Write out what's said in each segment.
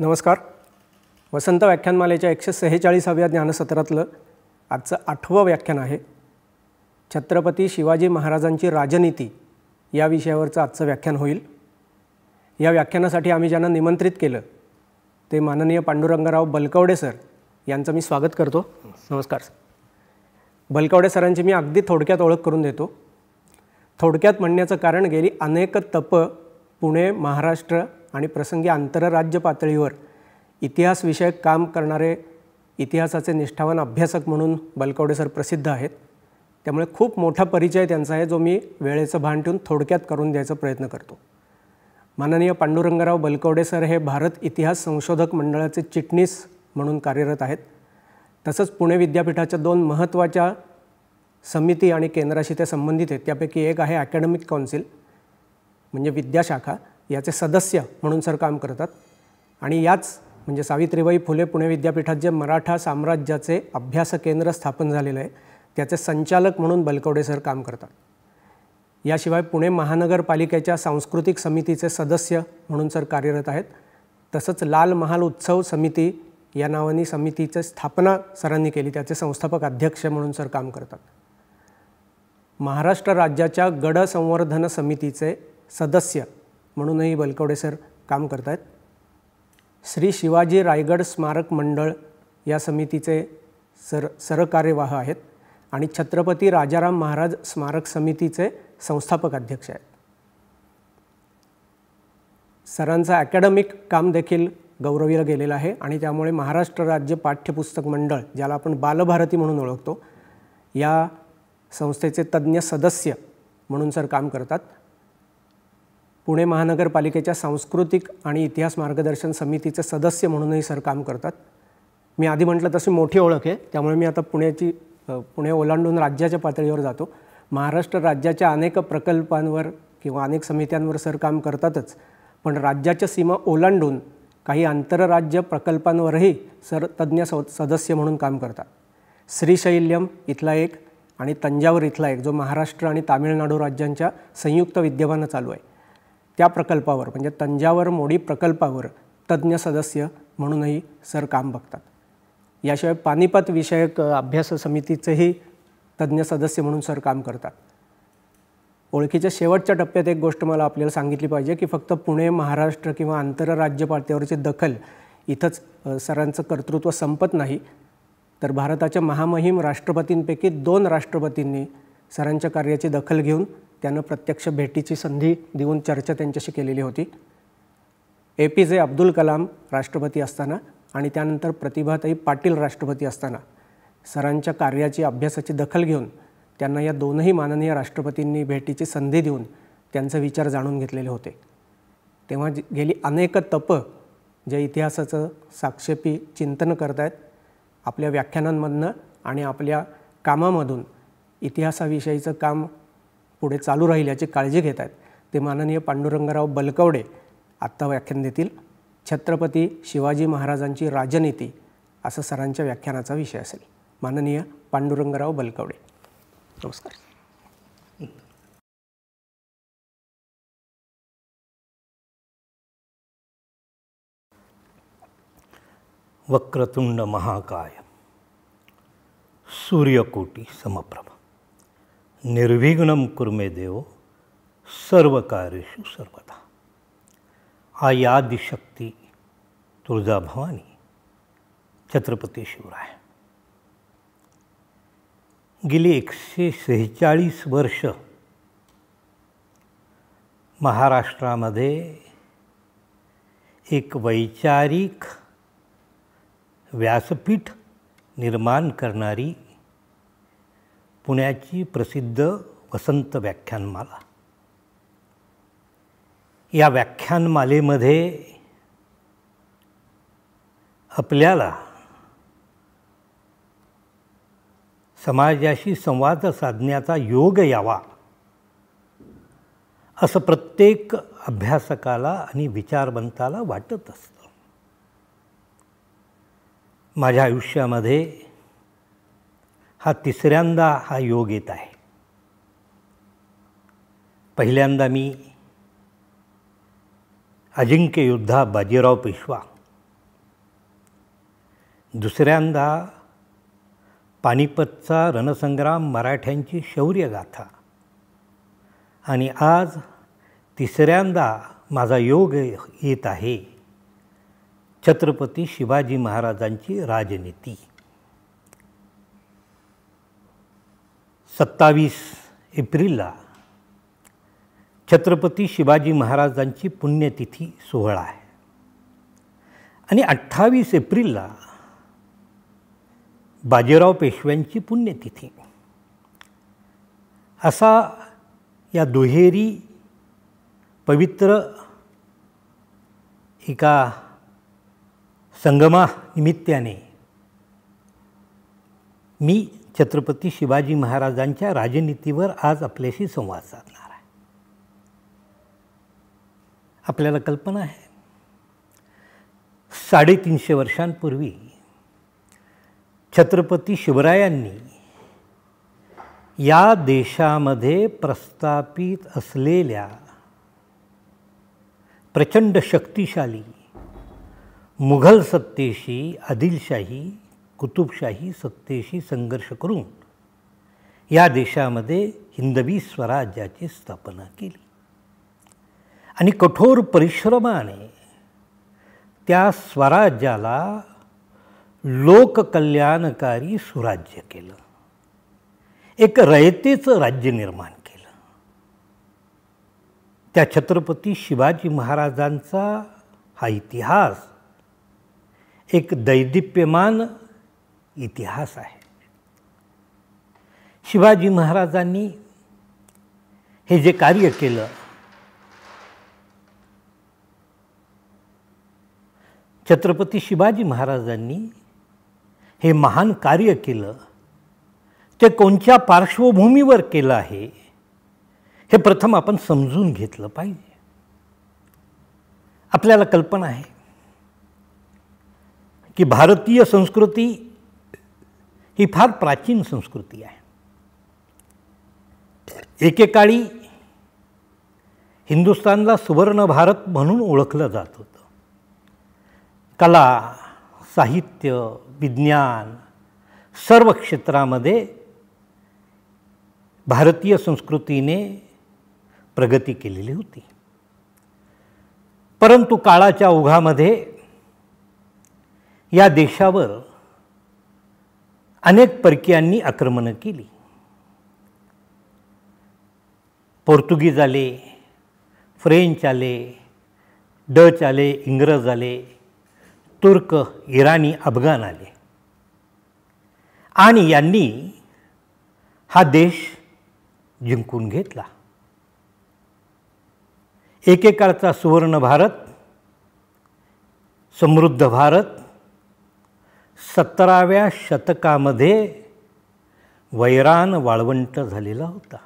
नमस्कार वसंत व्याख्यानमालेच्या एकशे सेहेचाळीसाव्या ज्ञानसत्रातलं आजचं आठवं व्याख्यान आहे छत्रपती शिवाजी महाराजांची राजनीती या विषयावरचं आजचं व्याख्यान होईल या व्याख्यानासाठी आम्ही ज्यांना निमंत्रित केलं ते माननीय पांडुरंगराव बलकवडे सर यांचं मी स्वागत करतो नमस्कार सर बलकवडे सरांची मी अगदी थोडक्यात ओळख करून देतो थोडक्यात म्हणण्याचं कारण गेली अनेक तप पुणे महाराष्ट्र आणि प्रसंगी आंतरराज्य पातळीवर इतिहासविषयक काम करणारे इतिहासाचे निष्ठावान अभ्यासक म्हणून बलकवडे सर प्रसिद्ध आहेत त्यामुळे खूप मोठा परिचय त्यांचा आहे जो मी वेळेचं भान ठेवून थोडक्यात करून द्यायचा प्रयत्न करतो माननीय पांडुरंगराव बलकवडे सर हे भारत इतिहास संशोधक मंडळाचे चिटणीस म्हणून कार्यरत आहेत तसंच पुणे विद्यापीठाच्या दोन महत्त्वाच्या समिती आणि केंद्राशी ते संबंधित आहेत त्यापैकी एक आहे अकॅडमिक कौन्सिल म्हणजे विद्याशाखा याचे सदस्य म्हणून सर काम करतात आणि याच म्हणजे सावित्रीबाई फुले पुणे विद्यापीठात जे मराठा साम्राज्याचे अभ्यास केंद्र स्थापन झालेलं आहे त्याचे संचालक म्हणून बलकवडे सर काम करतात याशिवाय पुणे महानगरपालिकेच्या सांस्कृतिक समितीचे सदस्य म्हणून सर कार्यरत आहेत तसंच लाल महाल उत्सव समिती या नावाने समितीचे स्थापना सरांनी केली त्याचे संस्थापक अध्यक्ष म्हणून सर काम करतात महाराष्ट्र राज्याच्या गडसंवर्धन संवर्धन समितीचे सदस्य म्हणूनही बलकवडे सर काम करत आहेत श्री शिवाजी रायगड स्मारक मंडळ या समितीचे सर सरकार्यवाह आहेत आणि छत्रपती राजाराम महाराज स्मारक समितीचे संस्थापक अध्यक्ष आहेत सरांचा अकॅडमिक काम देखील गौरविलं गेलेलं आहे आणि त्यामुळे महाराष्ट्र राज्य पाठ्यपुस्तक मंडळ ज्याला आपण बालभारती म्हणून ओळखतो या संस्थेचे तज्ज्ञ सदस्य म्हणून सर काम करतात पुणे महानगरपालिकेच्या सांस्कृतिक आणि इतिहास मार्गदर्शन समितीचे सदस्य म्हणूनही सर काम करतात मी आधी म्हटलं तशी मोठी ओळख आहे त्यामुळे मी आता पुण्याची पुणे ओलांडून राज्याच्या पातळीवर जातो महाराष्ट्र राज्याच्या अनेक प्रकल्पांवर किंवा अनेक समित्यांवर सर काम करतातच पण राज्याच्या सीमा ओलांडून काही आंतरराज्य प्रकल्पांवरही सर तज्ज्ञ सदस्य म्हणून काम करतात श्रीशैल्यम इथला एक आणि तंजावर इथला एक जो महाराष्ट्र आणि तामिळनाडू राज्यांच्या संयुक्त विद्यमानं चालू आहे त्या प्रकल्पावर म्हणजे तंजावर मोडी प्रकल्पावर तज्ज्ञ सदस्य म्हणूनही सर काम बघतात याशिवाय पानिपत विषयक अभ्यास समितीचेही तज्ज्ञ सदस्य म्हणून सर काम करतात ओळखीच्या शेवटच्या टप्प्यात एक गोष्ट मला आपल्याला सांगितली पाहिजे की फक्त पुणे महाराष्ट्र किंवा आंतरराज्य पातळीवरची दखल इथंच सरांचं कर्तृत्व संपत नाही तर भारताच्या महामहिम राष्ट्रपतींपैकी दोन राष्ट्रपतींनी सरांच्या कार्याची दखल घेऊन त्यानं प्रत्यक्ष भेटीची संधी देऊन चर्चा त्यांच्याशी केलेली होती ए पी जे अब्दुल कलाम राष्ट्रपती असताना आणि त्यानंतर प्रतिभाताई पाटील राष्ट्रपती असताना सरांच्या कार्याची अभ्यासाची दखल घेऊन त्यांना या दोनही माननीय राष्ट्रपतींनी भेटीची संधी देऊन त्यांचे विचार जाणून घेतलेले होते तेव्हा गेली अनेक तप जे इतिहासाचं साक्षेपी चिंतन करत आहेत आपल्या व्याख्यानांमधनं आणि आपल्या कामामधून इतिहासाविषयीचं काम पुढे चालू राहील याची काळजी घेत आहेत ते माननीय पांडुरंगराव बलकवडे आत्ता व्याख्यान देतील छत्रपती शिवाजी महाराजांची राजनीती असं सरांच्या व्याख्यानाचा विषय असेल माननीय पांडुरंगराव बलकवडे नमस्कार वक्रतुंड महाकाय सूर्यकोटी समप्रभ निर्विघ्न कुर्मे देव सर्व कार्येषु सर्वदा आयादिशक्ती तुळजाभवानी छत्रपती शिवराय गेली एकशे सेहेचाळीस वर्ष महाराष्ट्रामध्ये एक वैचारिक व्यासपीठ निर्माण करणारी पुण्याची प्रसिद्ध वसंत व्याख्यानमाला या व्याख्यानमालेमध्ये आपल्याला समाजाशी संवाद साधण्याचा योग यावा असं प्रत्येक अभ्यासकाला आणि विचारवंताला वाटत असतं माझ्या आयुष्यामध्ये हा तिसऱ्यांदा हा योग येत आहे पहिल्यांदा मी अजिंक्य योद्धा बाजीराव पेशवा दुसऱ्यांदा पानिपतचा रणसंग्राम मराठ्यांची शौर्यगाथा आणि आज तिसऱ्यांदा माझा योग येत आहे छत्रपती शिवाजी महाराजांची राजनीती सत्तावीस एप्रिलला छत्रपती शिवाजी महाराजांची पुण्यतिथी सोहळा आहे आणि अठ्ठावीस एप्रिलला बाजीराव पेशव्यांची पुण्यतिथी असा या दुहेरी पवित्र एका संगमानिमित्ताने मी छत्रपती शिवाजी महाराजांच्या राजनीतीवर आज आपल्याशी संवाद साधणार आहे आपल्याला कल्पना आहे साडेतीनशे वर्षांपूर्वी छत्रपती शिवरायांनी या देशामध्ये प्रस्थापित असलेल्या प्रचंड शक्तिशाली मुघल सत्तेशी आदिलशाही कुतुबशाही सत्तेशी संघर्ष करून या देशामध्ये हिंदवी स्वराज्याची स्थापना केली आणि कठोर परिश्रमाने त्या स्वराज्याला लोककल्याणकारी सुराज्य केलं एक रयतेचं राज्य निर्माण केलं त्या छत्रपती शिवाजी महाराजांचा हा इतिहास एक दैदिप्यमान इतिहास आहे शिवाजी महाराजांनी हे जे कार्य केलं छत्रपती शिवाजी महाराजांनी हे महान कार्य केलं ते कोणत्या पार्श्वभूमीवर केलं आहे हे प्रथम आपण समजून घेतलं पाहिजे आपल्याला कल्पना आहे की भारतीय संस्कृती ही फार प्राचीन संस्कृती आहे एकेकाळी हिंदुस्तानला सुवर्ण भारत म्हणून ओळखलं जात होतं कला साहित्य विज्ञान सर्व क्षेत्रामध्ये भारतीय संस्कृतीने प्रगती केलेली होती परंतु काळाच्या ओघामध्ये या देशावर अनेक परकीयांनी आक्रमणं केली पोर्तुगीज आले फ्रेंच आले डच आले इंग्रज आले तुर्क इराणी अफगाण आले आणि यांनी हा देश जिंकून घेतला एकेकाळचा सुवर्ण भारत समृद्ध भारत सतराव्या शतकामध्ये वैरान वाळवंट झालेला होता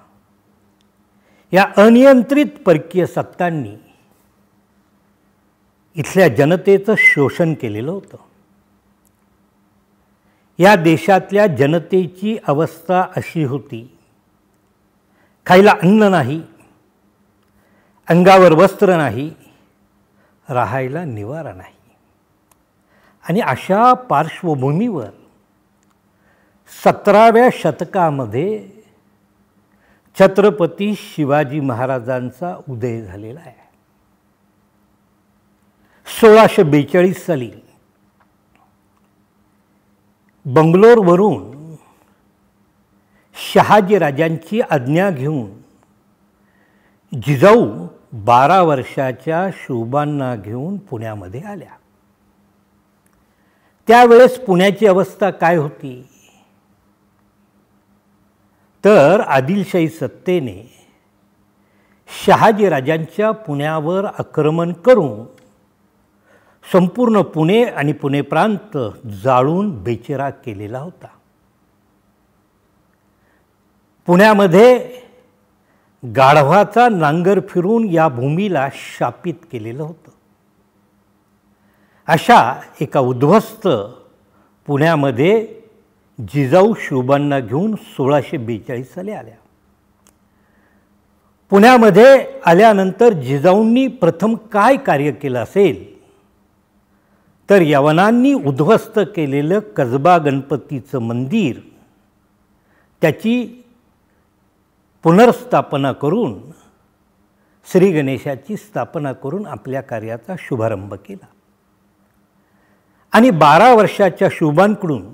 या अनियंत्रित परकीय सत्तांनी इथल्या जनतेचं शोषण केलेलं होतं या देशातल्या जनतेची अवस्था अशी होती खायला अन्न नाही अंगावर वस्त्र नाही राहायला निवारा नाही आणि अशा पार्श्वभूमीवर सतराव्या शतकामध्ये छत्रपती शिवाजी महाराजांचा उदय झालेला आहे सोळाशे बेचाळीस साली बंगलोरवरून राजांची आज्ञा घेऊन जिजाऊ बारा वर्षाच्या शोभांना घेऊन पुण्यामध्ये आल्या त्यावेळेस पुण्याची अवस्था काय होती तर आदिलशाही सत्तेने शहाजीराजांच्या पुण्यावर आक्रमण करून संपूर्ण पुणे आणि पुणे प्रांत जाळून बेचेरा केलेला होता पुण्यामध्ये गाढवाचा नांगर फिरून या भूमीला शापित केलेलं होतं अशा एका उद्ध्वस्त पुण्यामध्ये जिजाऊ शिवबांना घेऊन सोळाशे बेचाळीस साली आल्या पुण्यामध्ये आल्यानंतर जिजाऊंनी प्रथम काय कार्य केलं असेल तर यवनांनी उद्ध्वस्त केलेलं कसबा गणपतीचं मंदिर त्याची पुनर्स्थापना करून श्री गणेशाची स्थापना करून आपल्या कार्याचा शुभारंभ केला आणि बारा वर्षाच्या शुभांकडून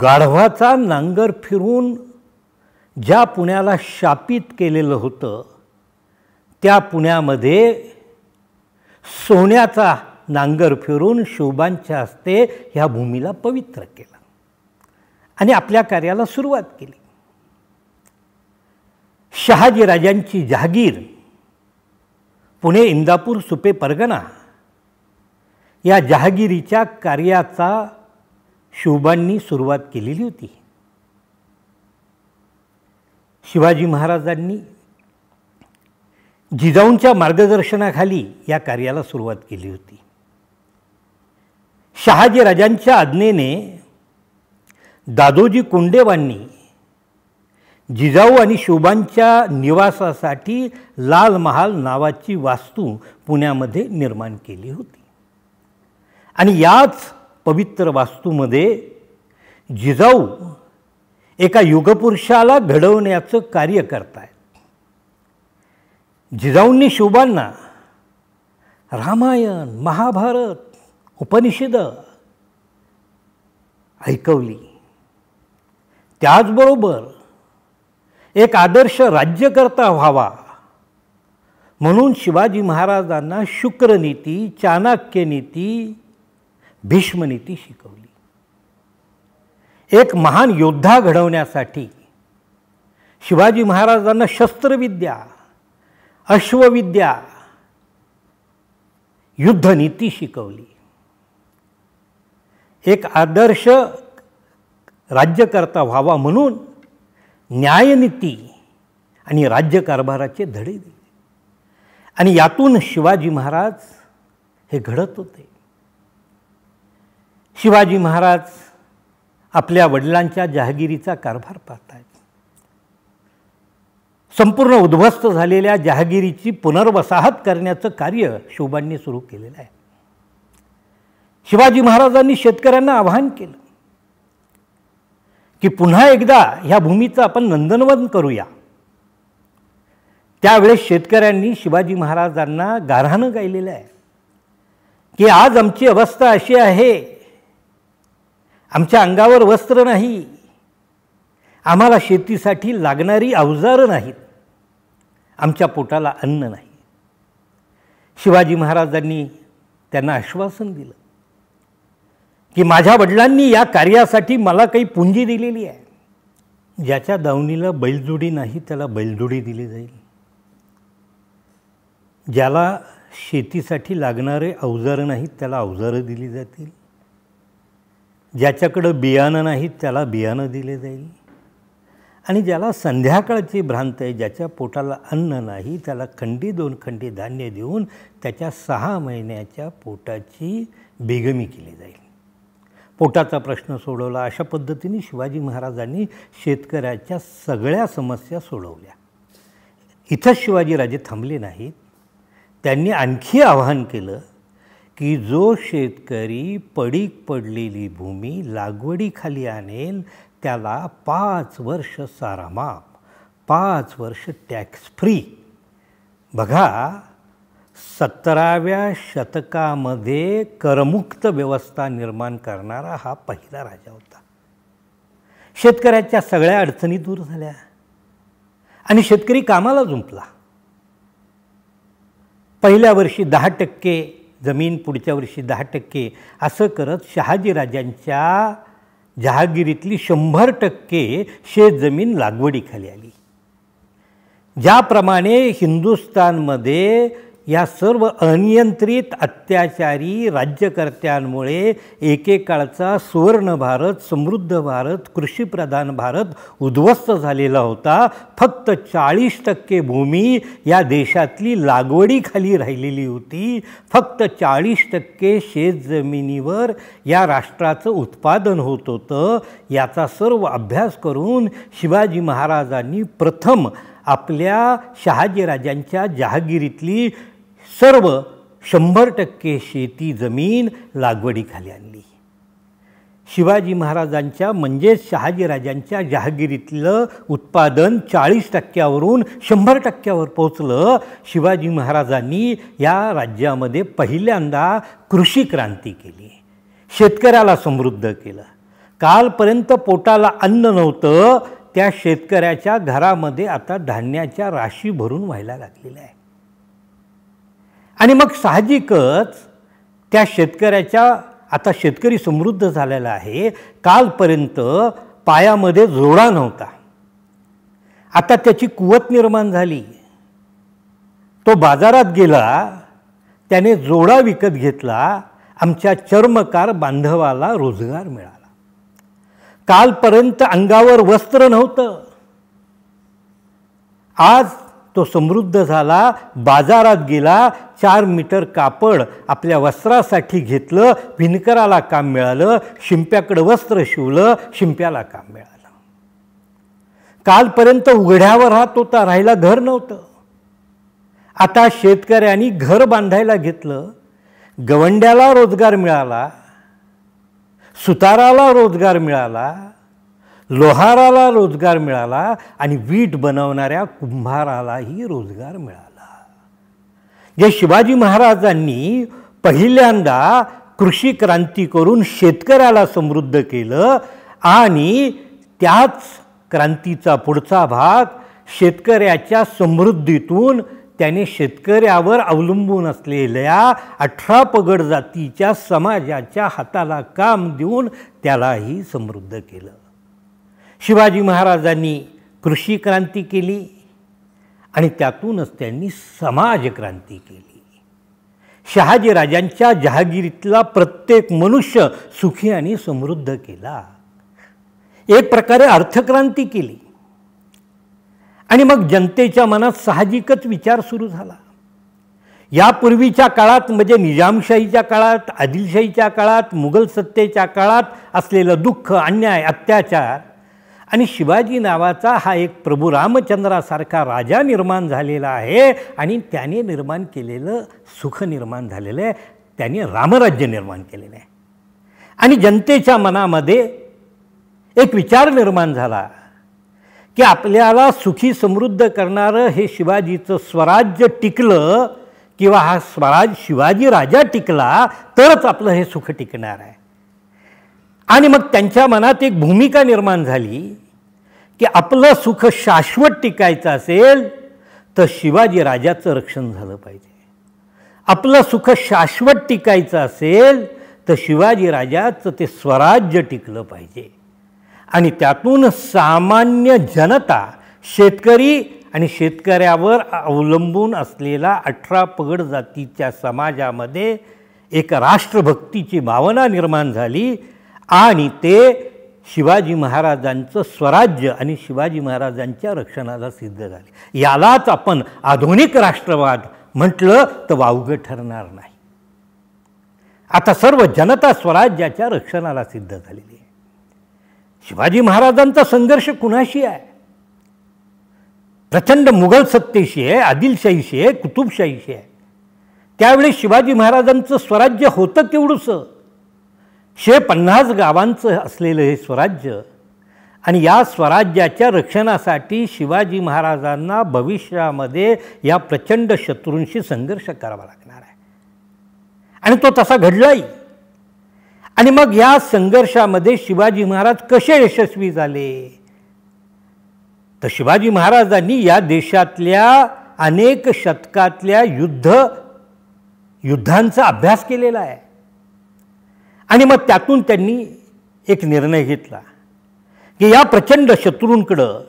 गाढवाचा नांगर फिरून ज्या पुण्याला शापित केलेलं होतं त्या पुण्यामध्ये सोन्याचा नांगर फिरून शोभांच्या हस्ते ह्या भूमीला पवित्र केला आणि आपल्या कार्याला सुरुवात केली शहाजीराजांची जहागीर पुणे इंदापूर सुपे परगणा या जहागिरीच्या कार्याचा शोभांनी सुरुवात केलेली होती शिवाजी महाराजांनी जिजाऊंच्या मार्गदर्शनाखाली या कार्याला सुरुवात केली होती शहाजी राजांच्या आज्ञेने दादोजी कुंडेवांनी जिजाऊ आणि शोभांच्या निवासासाठी लाल महाल नावाची वास्तू पुण्यामध्ये निर्माण केली होती आणि याच पवित्र वास्तूमध्ये जिजाऊ एका युगपुरुषाला घडवण्याचं कार्य करतायत जिजाऊंनी शोभांना रामायण महाभारत उपनिषद ऐकवली त्याचबरोबर एक आदर्श राज्यकर्ता व्हावा म्हणून शिवाजी महाराजांना शुक्रनीती चाणक्यनीती भीष्मनीती शिकवली एक महान योद्धा घडवण्यासाठी शिवाजी महाराजांना शस्त्रविद्या अश्वविद्या युद्धनीती शिकवली एक आदर्श राज्यकर्ता व्हावा म्हणून न्यायनीती आणि राज्यकारभाराचे धडे दिले आणि यातून शिवाजी महाराज हे घडत होते शिवाजी महाराज आपल्या वडिलांच्या जहागिरीचा कारभार पाहतायत संपूर्ण उद्ध्वस्त झालेल्या जहागिरीची पुनर्वसाहत करण्याचं कार्य शोभांनी सुरू केलेलं आहे शिवाजी महाराजांनी शेतकऱ्यांना आवाहन केलं की पुन्हा एकदा ह्या भूमीचं आपण नंदनवन करूया त्यावेळेस शेतकऱ्यांनी शिवाजी महाराजांना गाऱ्हाणं गायलेलं आहे की आज आमची अवस्था अशी आहे आमच्या अंगावर वस्त्र नाही आम्हाला शेतीसाठी लागणारी अवजारं नाहीत आमच्या पोटाला अन्न नाही शिवाजी महाराजांनी त्यांना आश्वासन दिलं की माझ्या वडिलांनी या कार्यासाठी मला काही पुंजी दिलेली आहे ज्याच्या दावणीला बैलजोडी नाही त्याला बैलजोडी दिली जाईल ज्याला शेतीसाठी लागणारे अवजारं नाहीत त्याला अवजारं दिली जातील ज्याच्याकडं बियाणं नाही त्याला बियाणं दिले जाईल आणि ज्याला संध्याकाळची भ्रांत आहे ज्याच्या पोटाला अन्न नाही त्याला खंडी दोन खंडी धान्य देऊन त्याच्या सहा महिन्याच्या पोटाची बेगमी केली जाईल पोटाचा प्रश्न सोडवला अशा पद्धतीने शिवाजी महाराजांनी शेतकऱ्याच्या सगळ्या समस्या सोडवल्या इथंच शिवाजीराजे थांबले नाहीत त्यांनी आणखी आवाहन केलं की जो शेतकरी पडीक पडलेली भूमी लागवडीखाली आणेल त्याला पाच वर्ष सारामाप पाच वर्ष टॅक्स फ्री बघा सतराव्या शतकामध्ये करमुक्त व्यवस्था निर्माण करणारा हा पहिला राजा होता शेतकऱ्याच्या सगळ्या अडचणी दूर झाल्या आणि शेतकरी कामाला जुंपला पहिल्या वर्षी दहा टक्के जमीन पुढच्या वर्षी दहा टक्के असं करत शहाजीराजांच्या जहागिरीतली शंभर टक्के शेतजमीन लागवडीखाली आली ज्याप्रमाणे हिंदुस्तानमध्ये या सर्व अनियंत्रित अत्याचारी राज्यकर्त्यांमुळे एकेकाळचा सुवर्ण भारत समृद्ध भारत कृषीप्रधान भारत उद्ध्वस्त झालेला होता फक्त चाळीस टक्के भूमी या देशातली लागवडीखाली राहिलेली होती फक्त चाळीस टक्के शेतजमिनीवर या राष्ट्राचं उत्पादन होत होतं याचा सर्व अभ्यास करून शिवाजी महाराजांनी प्रथम आपल्या शहाजीराजांच्या जहागिरीतली सर्व शंभर टक्के शेती जमीन लागवडीखाली आणली शिवाजी महाराजांच्या म्हणजेच शहाजीराजांच्या जहागिरीतलं उत्पादन चाळीस टक्क्यावरून शंभर टक्क्यावर पोचलं शिवाजी महाराजांनी या राज्यामध्ये पहिल्यांदा कृषी क्रांती केली शेतकऱ्याला समृद्ध केलं कालपर्यंत पोटाला अन्न नव्हतं त्या शेतकऱ्याच्या घरामध्ये आता धान्याच्या राशी भरून व्हायला लागलेल्या आहे आणि मग साहजिकच त्या शेतकऱ्याच्या आता शेतकरी समृद्ध झालेला आहे कालपर्यंत पायामध्ये जोडा नव्हता आता त्याची कुवत निर्माण झाली तो बाजारात गेला त्याने जोडा विकत घेतला आमच्या चर्मकार बांधवाला रोजगार मिळाला कालपर्यंत अंगावर वस्त्र नव्हतं आज तो समृद्ध झाला बाजारात गेला चार मीटर कापड आपल्या वस्त्रासाठी घेतलं भिनकराला काम मिळालं शिंप्याकडं वस्त्र शिवलं शिंप्याला काम मिळालं कालपर्यंत उघड्यावर राहत होता राहायला घर नव्हतं आता शेतकऱ्यांनी घर बांधायला घेतलं गवंड्याला रोजगार मिळाला सुताराला रोजगार मिळाला लोहाराला रोजगार मिळाला आणि वीट बनवणाऱ्या कुंभारालाही रोजगार मिळाला जे शिवाजी महाराजांनी पहिल्यांदा कृषी क्रांती करून शेतकऱ्याला समृद्ध केलं आणि त्याच क्रांतीचा पुढचा भाग शेतकऱ्याच्या समृद्धीतून त्याने शेतकऱ्यावर अवलंबून असलेल्या अठरा पगड जातीच्या समाजाच्या हाताला काम देऊन त्यालाही समृद्ध केलं शिवाजी महाराजांनी कृषी क्रांती केली आणि त्यातूनच त्यांनी समाजक्रांती केली शहाजीराजांच्या जहागिरीतला प्रत्येक मनुष्य सुखी आणि समृद्ध केला एक प्रकारे अर्थक्रांती केली आणि मग जनतेच्या मनात साहजिकच विचार सुरू झाला यापूर्वीच्या काळात म्हणजे निजामशाहीच्या काळात आदिलशाहीच्या काळात मुघल सत्तेच्या काळात असलेलं दुःख अन्याय अत्याचार आणि शिवाजी नावाचा हा एक प्रभू रामचंद्रासारखा राजा निर्माण झालेला आहे आणि त्याने निर्माण केलेलं सुख निर्माण झालेलं आहे त्याने रामराज्य निर्माण केलेलं आहे आणि जनतेच्या मनामध्ये एक विचार निर्माण झाला की आपल्याला सुखी समृद्ध करणारं हे शिवाजीचं स्वराज्य टिकलं किंवा हा स्वराज शिवाजी राजा टिकला तरच आपलं हे सुख टिकणार आहे आणि मग त्यांच्या मनात एक भूमिका निर्माण झाली की आपलं सुख शाश्वत टिकायचं असेल तर शिवाजी राजाचं रक्षण झालं पाहिजे आपलं सुख शाश्वत टिकायचं असेल तर शिवाजी राजाचं ते स्वराज्य टिकलं पाहिजे आणि त्यातून सामान्य जनता शेतकरी आणि शेतकऱ्यावर अवलंबून असलेला अठरा पगड जातीच्या समाजामध्ये एक राष्ट्रभक्तीची भावना निर्माण झाली आणि ते शिवाजी महाराजांचं स्वराज्य आणि शिवाजी महाराजांच्या रक्षणाला सिद्ध झाले यालाच आपण आधुनिक राष्ट्रवाद म्हटलं तर वावगं ठरणार नाही आता सर्व जनता स्वराज्याच्या रक्षणाला सिद्ध झालेली आहे शिवाजी महाराजांचा संघर्ष कुणाशी आहे प्रचंड मुघल सत्तेशी आहे आदिलशाहीशी आहे कुतुबशाहीशी आहे त्यावेळी शिवाजी महाराजांचं स्वराज्य होतं तेवढंसं शे पन्नास गावांचं असलेलं हे स्वराज्य आणि या स्वराज्याच्या रक्षणासाठी शिवाजी महाराजांना भविष्यामध्ये या प्रचंड शत्रूंशी संघर्ष करावा लागणार आहे आणि तो तसा घडलाही आणि मग या संघर्षामध्ये शिवाजी महाराज कसे यशस्वी झाले तर शिवाजी महाराजांनी या देशातल्या अनेक शतकातल्या युद्ध युद्धांचा अभ्यास केलेला आहे आणि मग त्यातून त्यांनी एक निर्णय घेतला की या प्रचंड शत्रूंकडं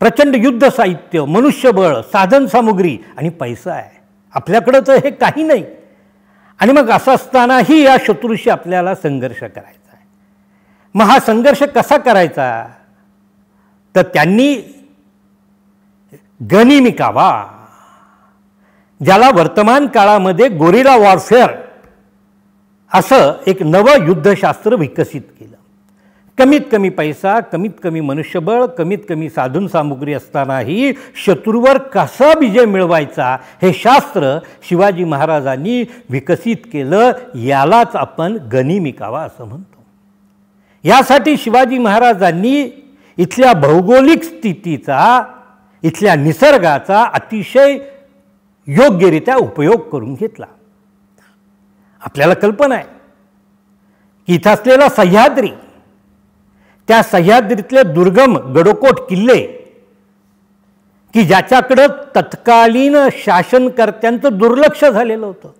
प्रचंड युद्ध साहित्य मनुष्यबळ साधनसामुग्री आणि पैसा आहे आपल्याकडं तर हे काही नाही आणि मग असं असतानाही या शत्रूशी आपल्याला संघर्ष करायचा आहे मग हा संघर्ष कसा करायचा तर त्यांनी गनिमिकावा ज्याला वर्तमान काळामध्ये गोरिला वॉरफेअर असं एक नवं युद्धशास्त्र विकसित केलं कमीत कमी पैसा कमीत कमी मनुष्यबळ कमीत कमी साधनसामुग्री असतानाही शत्रूवर कसा विजय मिळवायचा हे शास्त्र शिवाजी महाराजांनी विकसित केलं यालाच आपण गनिमिकावा असं म्हणतो यासाठी शिवाजी महाराजांनी इथल्या भौगोलिक स्थितीचा इथल्या निसर्गाचा अतिशय योग्यरित्या उपयोग करून घेतला आपल्याला कल्पना आहे की इथं असलेला सह्याद्री त्या सह्याद्रीतले दुर्गम गडोकोट किल्ले की ज्याच्याकडं तत्कालीन शासनकर्त्यांचं दुर्लक्ष झालेलं होतं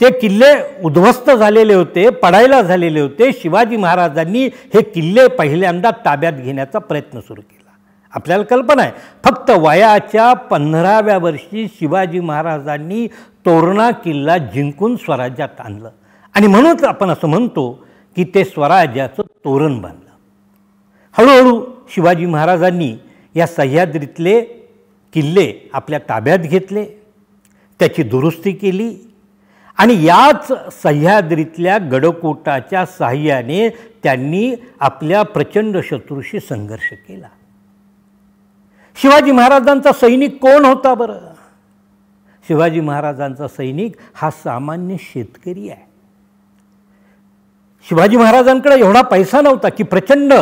ते किल्ले उद्ध्वस्त झालेले होते पडायला झालेले होते शिवाजी महाराजांनी हे किल्ले पहिल्यांदा ताब्यात घेण्याचा प्रयत्न सुरू केला आपल्याला कल्पना आहे फक्त वयाच्या पंधराव्या वर्षी शिवाजी महाराजांनी तोरणा किल्ला जिंकून स्वराज्यात आणलं आणि म्हणूनच आपण असं म्हणतो की ते स्वराज्याचं तोरण बांधलं हळूहळू शिवाजी महाराजांनी या सह्याद्रीतले किल्ले आपल्या ताब्यात घेतले त्याची दुरुस्ती केली आणि याच सह्याद्रीतल्या गडकोटाच्या साह्याने त्यांनी आपल्या प्रचंड शत्रूशी संघर्ष केला शिवाजी महाराजांचा सैनिक कोण होता बरं शिवाजी महाराजांचा सैनिक हा सामान्य शेतकरी आहे शिवाजी महाराजांकडे एवढा पैसा नव्हता की प्रचंड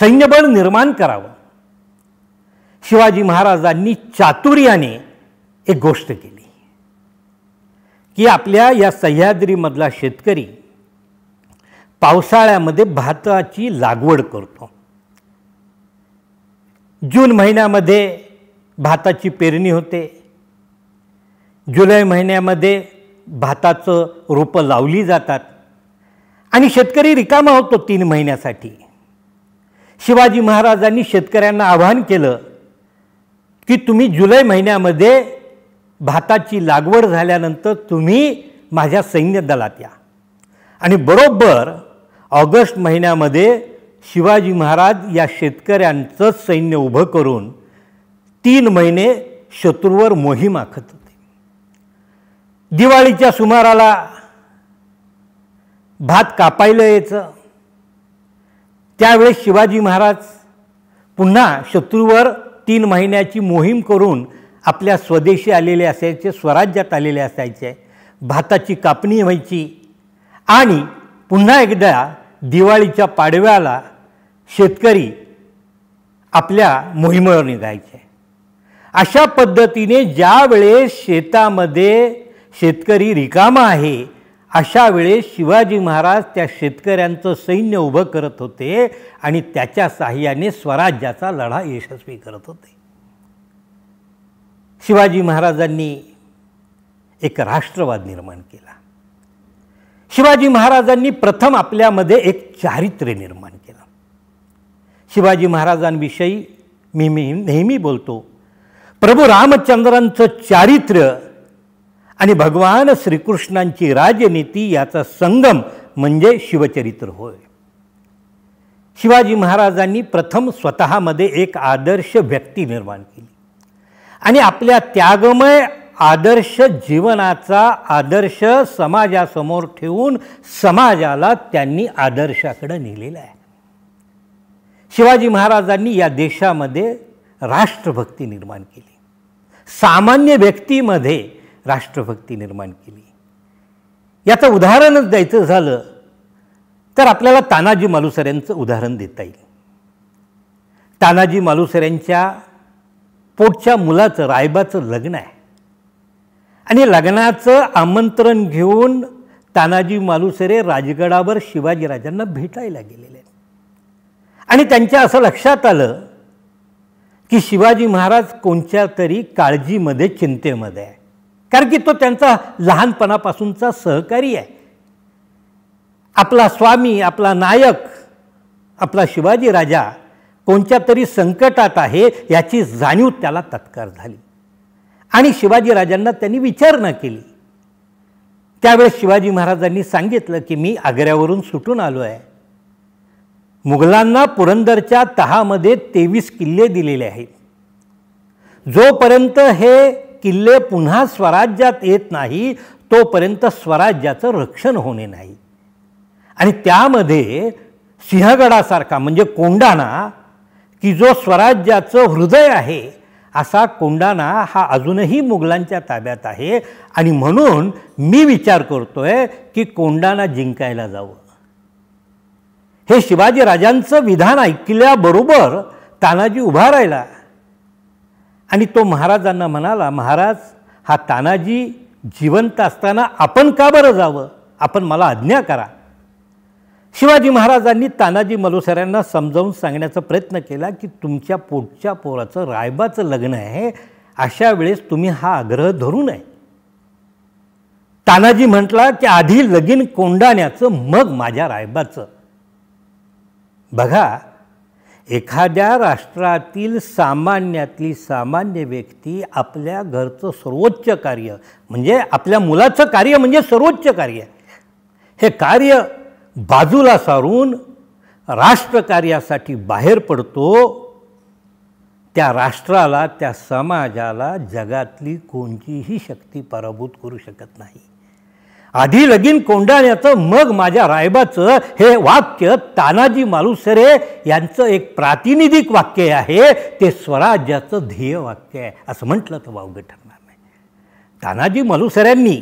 सैन्यबळ निर्माण करावं शिवाजी महाराजांनी चातुर्याने एक गोष्ट केली की आपल्या या सह्याद्रीमधला शेतकरी पावसाळ्यामध्ये भाताची लागवड करतो जून महिन्यामध्ये भाताची पेरणी होते जुलै महिन्यामध्ये भाताचं रोपं लावली जातात आणि शेतकरी रिकामा होतो तीन महिन्यासाठी शिवाजी महाराजांनी शेतकऱ्यांना आवाहन केलं की तुम्ही जुलै महिन्यामध्ये भाताची लागवड झाल्यानंतर तुम्ही माझ्या सैन्य दलात या आणि बरोबर ऑगस्ट महिन्यामध्ये शिवाजी महाराज या शेतकऱ्यांचं सैन्य उभं करून तीन महिने शत्रूवर मोहीम आखत दिवाळीच्या सुमाराला भात कापायला यायचं त्यावेळेस शिवाजी महाराज पुन्हा शत्रूवर तीन महिन्याची मोहीम करून आपल्या स्वदेशी आलेले असायचे स्वराज्यात आलेले असायचे भाताची कापणी व्हायची आणि पुन्हा एकदा दिवाळीच्या पाडव्याला शेतकरी आपल्या मोहिमेवर निघायचे अशा पद्धतीने ज्यावेळेस शेतामध्ये शेतकरी रिकामा आहे अशा वेळेस शिवाजी महाराज त्या शेतकऱ्यांचं सैन्य उभं करत होते आणि त्याच्या साह्याने स्वराज्याचा लढा यशस्वी करत होते शिवाजी महाराजांनी एक राष्ट्रवाद निर्माण केला शिवाजी महाराजांनी प्रथम आपल्यामध्ये एक चारित्र्य निर्माण केलं शिवाजी महाराजांविषयी मी मी नेहमी बोलतो प्रभू रामचंद्रांचं चारित्र्य आणि भगवान श्रीकृष्णांची राजनीती याचा संगम म्हणजे शिवचरित्र होय शिवाजी महाराजांनी प्रथम स्वतःमध्ये एक आदर्श व्यक्ती निर्माण केली आणि आपल्या त्यागमय आदर्श जीवनाचा आदर्श समाजासमोर ठेवून समाजाला त्यांनी आदर्शाकडे नेलेला आहे शिवाजी महाराजांनी या देशामध्ये राष्ट्रभक्ती निर्माण केली सामान्य व्यक्तीमध्ये राष्ट्रभक्ती निर्माण केली याचं उदाहरणच द्यायचं झालं तर आपल्याला तानाजी मालुसऱ्यांचं उदाहरण देता येईल तानाजी मालुसऱ्यांच्या पोटच्या मुलाचं रायबाचं लग्न आहे आणि लग्नाचं आमंत्रण घेऊन तानाजी मालुसरे राजगडावर शिवाजीराजांना भेटायला गेलेले आहेत आणि त्यांच्या असं लक्षात आलं की शिवाजी महाराज कोणत्या तरी काळजीमध्ये चिंतेमध्ये आहे कारण की तो त्यांचा लहानपणापासूनचा सहकारी आहे आपला स्वामी आपला नायक आपला शिवाजी राजा कोणत्या तरी संकटात आहे याची जाणीव त्याला तत्कार झाली आणि शिवाजी राजांना त्यांनी विचारणा केली त्यावेळेस शिवाजी महाराजांनी सांगितलं की मी आग्र्यावरून सुटून आलो आहे मुघलांना पुरंदरच्या तहामध्ये तेवीस किल्ले दिलेले आहेत जोपर्यंत हे किल्ले पुन्हा स्वराज्यात येत नाही तोपर्यंत स्वराज्याचं रक्षण होणे नाही आणि त्यामध्ये सिंहगडासारखा म्हणजे कोंडाणा की जो स्वराज्याचं हृदय आहे असा कोंडाणा हा अजूनही मुघलांच्या ताब्यात आहे आणि म्हणून मी विचार करतो आहे की कोंडाणा जिंकायला जावं हे शिवाजी राजांचं विधान ऐकल्याबरोबर तानाजी उभा राहिला आणि तो महाराजांना म्हणाला महाराज हा तानाजी जिवंत असताना आपण का बरं जावं आपण मला आज्ञा करा शिवाजी महाराजांनी तानाजी मलोसऱ्यांना समजावून सांगण्याचा प्रयत्न केला की तुमच्या पोटच्या पोराचं रायबाचं लग्न आहे अशा वेळेस तुम्ही हा आग्रह धरू नये तानाजी म्हटला की आधी लगीन कोंडाण्याचं मग माझ्या रायबाचं बघा एखाद्या राष्ट्रातील सामान्यातली सामान्य व्यक्ती आपल्या घरचं सर्वोच्च कार्य म्हणजे आपल्या मुलाचं कार्य म्हणजे सर्वोच्च कार्य हे कार्य बाजूला सारून राष्ट्रकार्यासाठी बाहेर पडतो त्या राष्ट्राला त्या समाजाला जगातली कोणतीही शक्ती पराभूत करू शकत नाही आधी लगीन कोंडाण्याचं मग माझ्या रायबाचं हे वाक्य तानाजी मालुसरे यांचं एक प्रातिनिधिक वाक्य आहे ते स्वराज्याचं ध्येय वाक्य आहे असं म्हटलं तर वावग ठरणार नाही तानाजी मालुसऱ्यांनी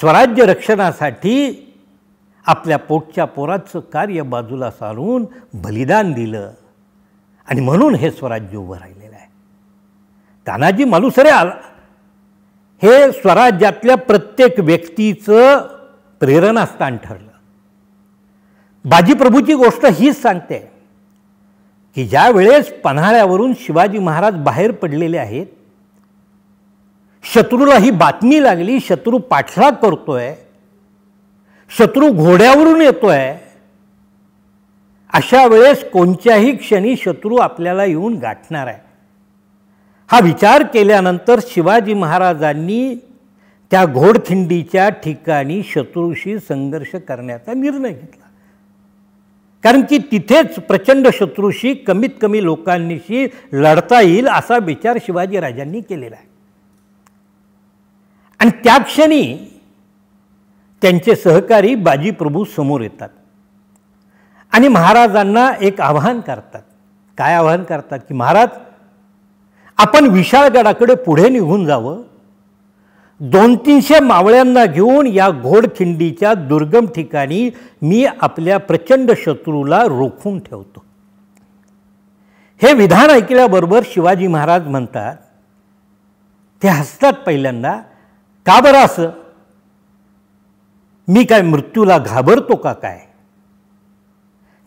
स्वराज्य रक्षणासाठी आपल्या पोटच्या पोराचं कार्य बाजूला सारून बलिदान दिलं आणि म्हणून हे स्वराज्य उभं राहिलेलं आहे तानाजी मालुसरे आला हे स्वराज्यातल्या प्रत्येक व्यक्तीचं प्रेरणास्थान ठरलं बाजीप्रभूची गोष्ट हीच सांगते की ज्या वेळेस पन्हाळ्यावरून शिवाजी महाराज बाहेर पडलेले आहेत शत्रूला ही बातमी लागली शत्रू पाठलाग करतोय शत्रू घोड्यावरून येतोय अशा वेळेस कोणत्याही क्षणी शत्रू आपल्याला येऊन गाठणार आहे हा विचार केल्यानंतर शिवाजी महाराजांनी त्या घोडखिंडीच्या ठिकाणी शत्रूशी संघर्ष करण्याचा निर्णय घेतला कारण की तिथेच प्रचंड शत्रूशी कमीत कमी लोकांनीशी लढता येईल असा विचार शिवाजीराजांनी केलेला आहे आणि त्या क्षणी त्यांचे सहकारी बाजीप्रभू समोर येतात आणि महाराजांना एक आव्हान करतात काय आव्हान करतात की महाराज आपण विशाळगडाकडे पुढे निघून जावं दोन तीनशे मावळ्यांना घेऊन या घोडखिंडीच्या दुर्गम ठिकाणी मी आपल्या प्रचंड शत्रूला रोखून ठेवतो हे विधान ऐकल्याबरोबर शिवाजी महाराज म्हणतात ते हसतात पहिल्यांदा का बरं असं मी काय मृत्यूला घाबरतो का काय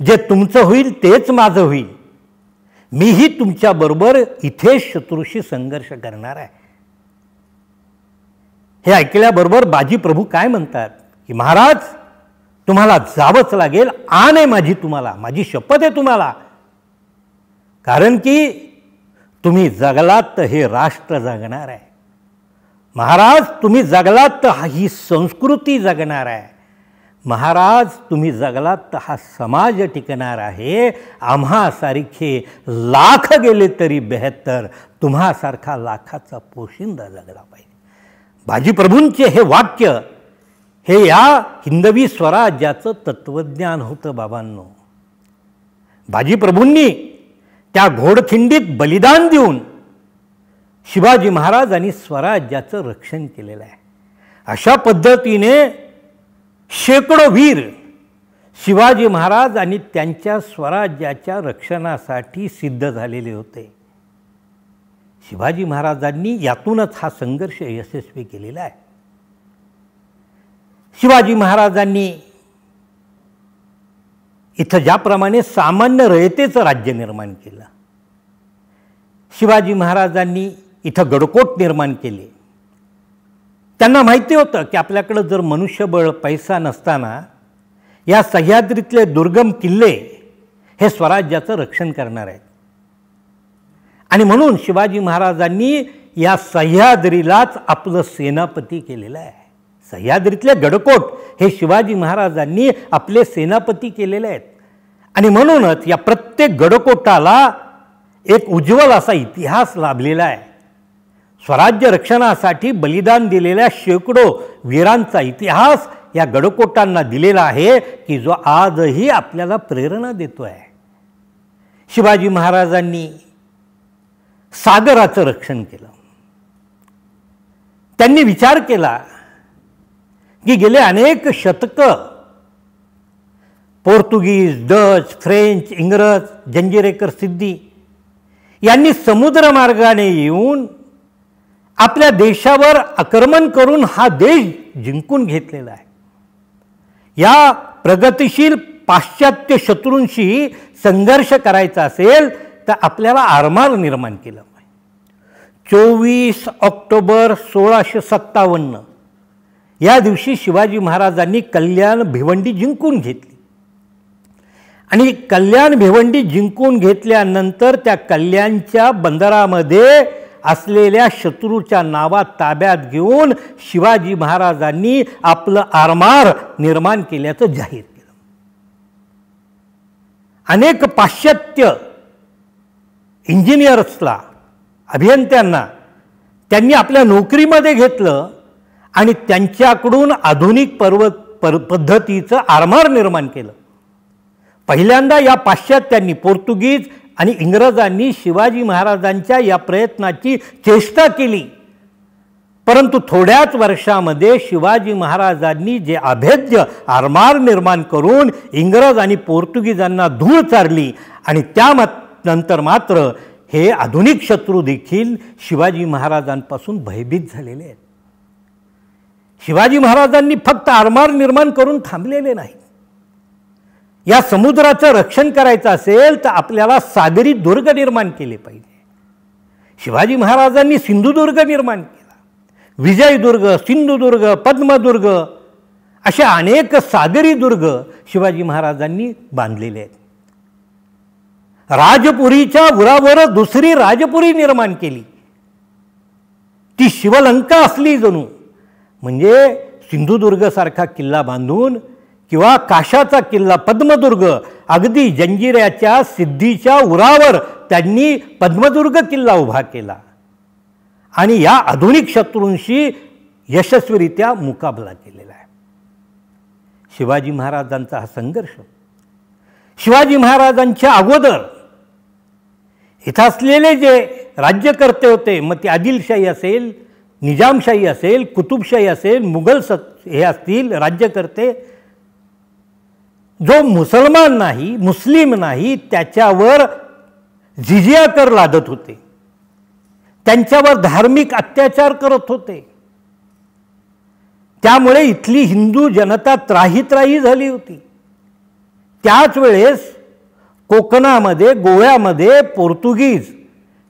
जे तुमचं होईल तेच माझं होईल मीही तुमच्याबरोबर इथे शत्रूशी संघर्ष करणार आहे हे ऐकल्याबरोबर बाजी प्रभू काय म्हणतात की महाराज तुम्हाला जावंच लागेल आन माझी तुम्हाला माझी शपथ आहे तुम्हाला कारण की तुम्ही जगलात तर हे राष्ट्र जगणार आहे महाराज तुम्ही जगलात तर ही संस्कृती जगणार आहे महाराज तुम्ही जगलात तर हा समाज टिकणार आहे आम्हासारखे लाख गेले तरी बेहत्तर तुम्हासारखा लाखाचा पोशिंदा जगला पाहिजे बाजीप्रभूंचे हे वाक्य हे या हिंदवी स्वराज्याचं तत्त्वज्ञान होतं बाबांनो बाजीप्रभूंनी त्या घोडखिंडीत बलिदान देऊन शिवाजी महाराज आणि स्वराज्याचं रक्षण केलेलं आहे अशा पद्धतीने शेकडो वीर शिवाजी महाराज आणि त्यांच्या स्वराज्याच्या रक्षणासाठी सिद्ध झालेले होते शिवाजी महाराजांनी यातूनच हा संघर्ष यशस्वी केलेला आहे शिवाजी महाराजांनी इथं ज्याप्रमाणे सामान्य रयतेचं राज्य निर्माण केलं शिवाजी महाराजांनी इथं गडकोट निर्माण केले त्यांना माहिती होतं की आपल्याकडं जर मनुष्यबळ पैसा नसताना या सह्याद्रीतले दुर्गम किल्ले हे स्वराज्याचं रक्षण करणार आहेत आणि म्हणून शिवाजी महाराजांनी या सह्याद्रीलाच आपलं सेनापती केलेलं आहे सह्याद्रीतले गडकोट हे शिवाजी महाराजांनी आपले सेनापती केलेले आहेत आणि म्हणूनच या प्रत्येक गडकोटाला एक उज्ज्वल असा इतिहास लाभलेला आहे स्वराज्य रक्षणासाठी बलिदान दिलेल्या शेकडो वीरांचा इतिहास या गडकोटांना दिलेला आहे की जो आजही आपल्याला प्रेरणा देतो आहे शिवाजी महाराजांनी सागराचं रक्षण केलं त्यांनी विचार केला की गेले अनेक शतक पोर्तुगीज डच फ्रेंच इंग्रज जंजिरेकर सिद्धी यांनी समुद्रमार्गाने येऊन आपल्या देशावर आक्रमण करून हा देश जिंकून घेतलेला आहे या प्रगतिशील पाश्चात्य शत्रूंशी संघर्ष करायचा असेल तर आपल्याला आरमार निर्माण केलं चोवीस ऑक्टोबर सोळाशे सत्तावन्न या दिवशी शिवाजी महाराजांनी कल्याण भिवंडी जिंकून घेतली आणि कल्याण भिवंडी जिंकून घेतल्यानंतर त्या कल्याणच्या बंदरामध्ये असलेल्या शत्रूच्या नावात ताब्यात घेऊन शिवाजी महाराजांनी आपलं आरमार निर्माण केल्याचं जाहीर केलं अनेक पाश्चात्य इंजिनियर्सला अभियंत्यांना त्यांनी आपल्या नोकरीमध्ये घेतलं आणि त्यांच्याकडून आधुनिक पर्व पर पद्धतीचं आरमार निर्माण केलं पहिल्यांदा या पाश्चात्यांनी पोर्तुगीज आणि इंग्रजांनी शिवाजी महाराजांच्या या प्रयत्नाची चेष्टा केली परंतु थोड्याच वर्षामध्ये शिवाजी महाराजांनी जे अभेद्य आरमार निर्माण करून इंग्रज आणि पोर्तुगीजांना धूळ चारली आणि त्या नंतर मात्र हे आधुनिक शत्रू देखील शिवाजी महाराजांपासून भयभीत झालेले आहेत शिवाजी महाराजांनी फक्त आरमार निर्माण करून थांबलेले नाही या समुद्राचं रक्षण करायचं असेल तर आपल्याला सागरी दुर्ग निर्माण केले पाहिजे शिवाजी महाराजांनी सिंधुदुर्ग निर्माण केला विजयदुर्ग सिंधुदुर्ग पद्मदुर्ग असे अनेक सागरी दुर्ग शिवाजी महाराजांनी बांधलेले आहेत राजपुरीच्या उरावर दुसरी राजपुरी निर्माण केली ती शिवलंका असली जणू म्हणजे सिंधुदुर्गसारखा किल्ला बांधून किंवा काशाचा किल्ला पद्मदुर्ग अगदी जंजिऱ्याच्या सिद्धीच्या उरावर त्यांनी पद्मदुर्ग किल्ला उभा केला आणि या आधुनिक शत्रूंशी यशस्वीरित्या मुकाबला केलेला आहे शिवाजी महाराजांचा हा संघर्ष शिवाजी महाराजांच्या अगोदर इथं असलेले जे राज्यकर्ते होते मग ते आदिलशाही असेल निजामशाही असेल कुतुबशाही असेल मुघल स हे असतील राज्यकर्ते जो मुसलमान नाही मुस्लिम नाही त्याच्यावर झिजिया कर लादत होते त्यांच्यावर धार्मिक अत्याचार करत होते त्यामुळे इथली हिंदू जनता त्राही त्राही झाली होती त्याच वेळेस कोकणामध्ये गोव्यामध्ये पोर्तुगीज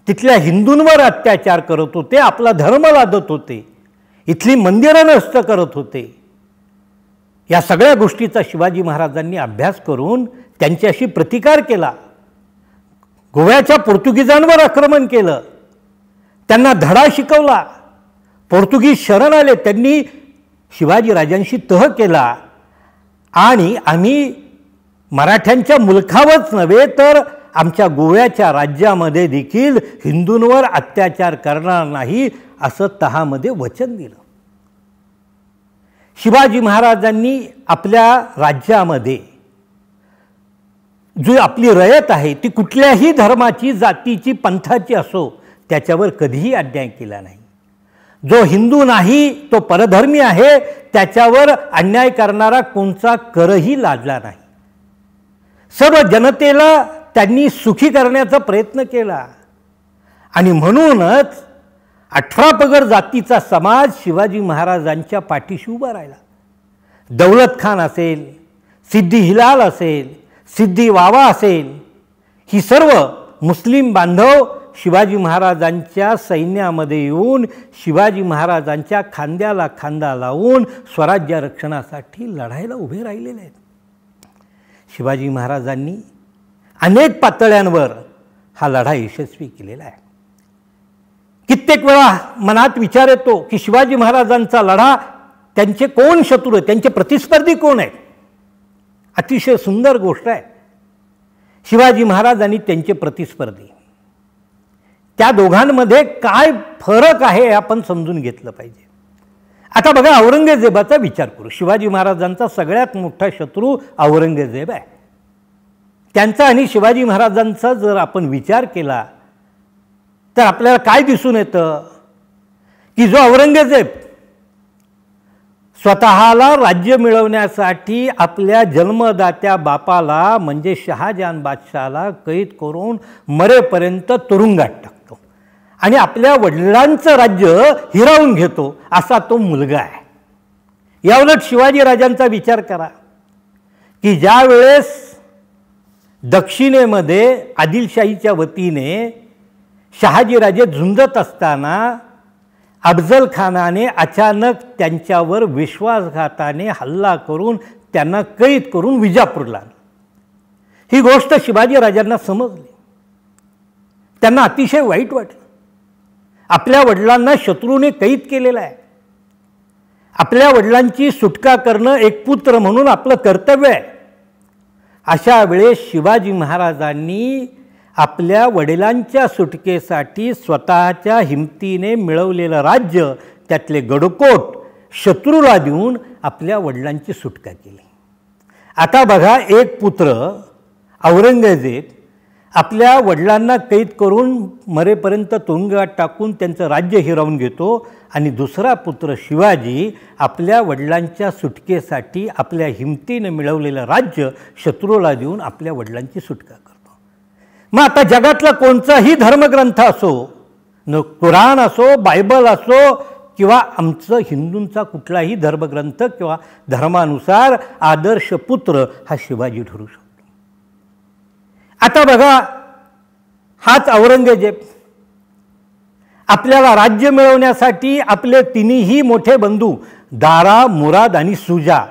तिथल्या हिंदूंवर अत्याचार करत होते आपला धर्म लादत होते इथली मंदिरं नष्ट करत होते या सगळ्या गोष्टीचा शिवाजी महाराजांनी अभ्यास करून त्यांच्याशी प्रतिकार केला गोव्याच्या पोर्तुगीजांवर आक्रमण केलं त्यांना धडा शिकवला पोर्तुगीज शरण आले त्यांनी शिवाजीराजांशी तह केला आणि आम्ही मराठ्यांच्या मुलखावरच नव्हे तर आमच्या गोव्याच्या राज्यामध्ये देखील हिंदूंवर अत्याचार करणार नाही असं तहामध्ये वचन दिलं शिवाजी महाराजांनी आपल्या राज्यामध्ये जी आपली रयत आहे ती कुठल्याही धर्माची जातीची पंथाची असो त्याच्यावर कधीही अन्याय केला नाही जो हिंदू नाही तो परधर्मी आहे त्याच्यावर अन्याय करणारा कोणचा करही लाजला नाही सर्व जनतेला त्यांनी सुखी करण्याचा प्रयत्न केला आणि म्हणूनच अठरा पगर जातीचा समाज शिवाजी महाराजांच्या पाठीशी उभा राहिला दौलत खान असेल सिद्धी हिलाल असेल सिद्धी वावा असेल ही सर्व मुस्लिम बांधव शिवाजी महाराजांच्या सैन्यामध्ये येऊन शिवाजी महाराजांच्या खांद्याला खांदा लावून स्वराज्य रक्षणासाठी लढायला उभे राहिलेले आहेत शिवाजी महाराजांनी अनेक पातळ्यांवर हा लढा यशस्वी केलेला आहे कित्येक वेळा मनात विचार येतो की शिवाजी महाराजांचा लढा त्यांचे कोण शत्रू आहेत त्यांचे प्रतिस्पर्धी कोण आहेत अतिशय सुंदर गोष्ट आहे शिवाजी महाराज आणि त्यांचे प्रतिस्पर्धी त्या दोघांमध्ये काय फरक आहे हे आपण समजून घेतलं पाहिजे आता बघा औरंगजेबाचा विचार करू शिवाजी महाराजांचा सगळ्यात मोठा शत्रू औरंगजेब आहे त्यांचा आणि शिवाजी महाराजांचा जर आपण विचार केला तर आपल्याला काय दिसून येतं की जो औरंगजेब स्वतःला राज्य मिळवण्यासाठी आपल्या जन्मदात्या बापाला म्हणजे शहाजहान बादशाला कैद करून मरेपर्यंत तुरुंगात टाकतो आणि आपल्या वडिलांचं राज्य हिरावून घेतो असा तो मुलगा आहे याउलट शिवाजी राजांचा विचार करा की ज्या वेळेस दक्षिणेमध्ये आदिलशाहीच्या वतीने शहाजीराजे झुंजत असताना अफजलखानाने अचानक त्यांच्यावर विश्वासघाताने हल्ला करून त्यांना कैद करून विजापूरला ही गोष्ट शिवाजीराजांना समजली त्यांना अतिशय वाईट वाटलं आपल्या वडिलांना शत्रूने कैद केलेलं आहे आपल्या वडिलांची सुटका करणं एक पुत्र म्हणून आपलं कर्तव्य आहे अशा वेळेस शिवाजी महाराजांनी आपल्या वडिलांच्या सुटकेसाठी स्वतःच्या हिमतीने मिळवलेलं राज्य त्यातले गडकोट शत्रूला देऊन आपल्या वडिलांची सुटका केली आता बघा एक पुत्र औरंगजेब आपल्या वडिलांना कैद करून मरेपर्यंत तुरुंगात टाकून त्यांचं राज्य हिरावून घेतो आणि दुसरा पुत्र शिवाजी आपल्या वडिलांच्या सुटकेसाठी आपल्या हिमतीने मिळवलेलं राज्य शत्रूला देऊन आपल्या वडिलांची सुटका मग आता जगातला कोणताही धर्मग्रंथ असो न कुराण असो बायबल असो किंवा आमचं हिंदूंचा कुठलाही धर्मग्रंथ किंवा धर्मानुसार आदर्श पुत्र हा शिवाजी ठरू शकतो आता बघा हाच औरंगजेब आपल्याला राज्य मिळवण्यासाठी आपले तिन्हीही मोठे बंधू दारा मुराद आणि सुजा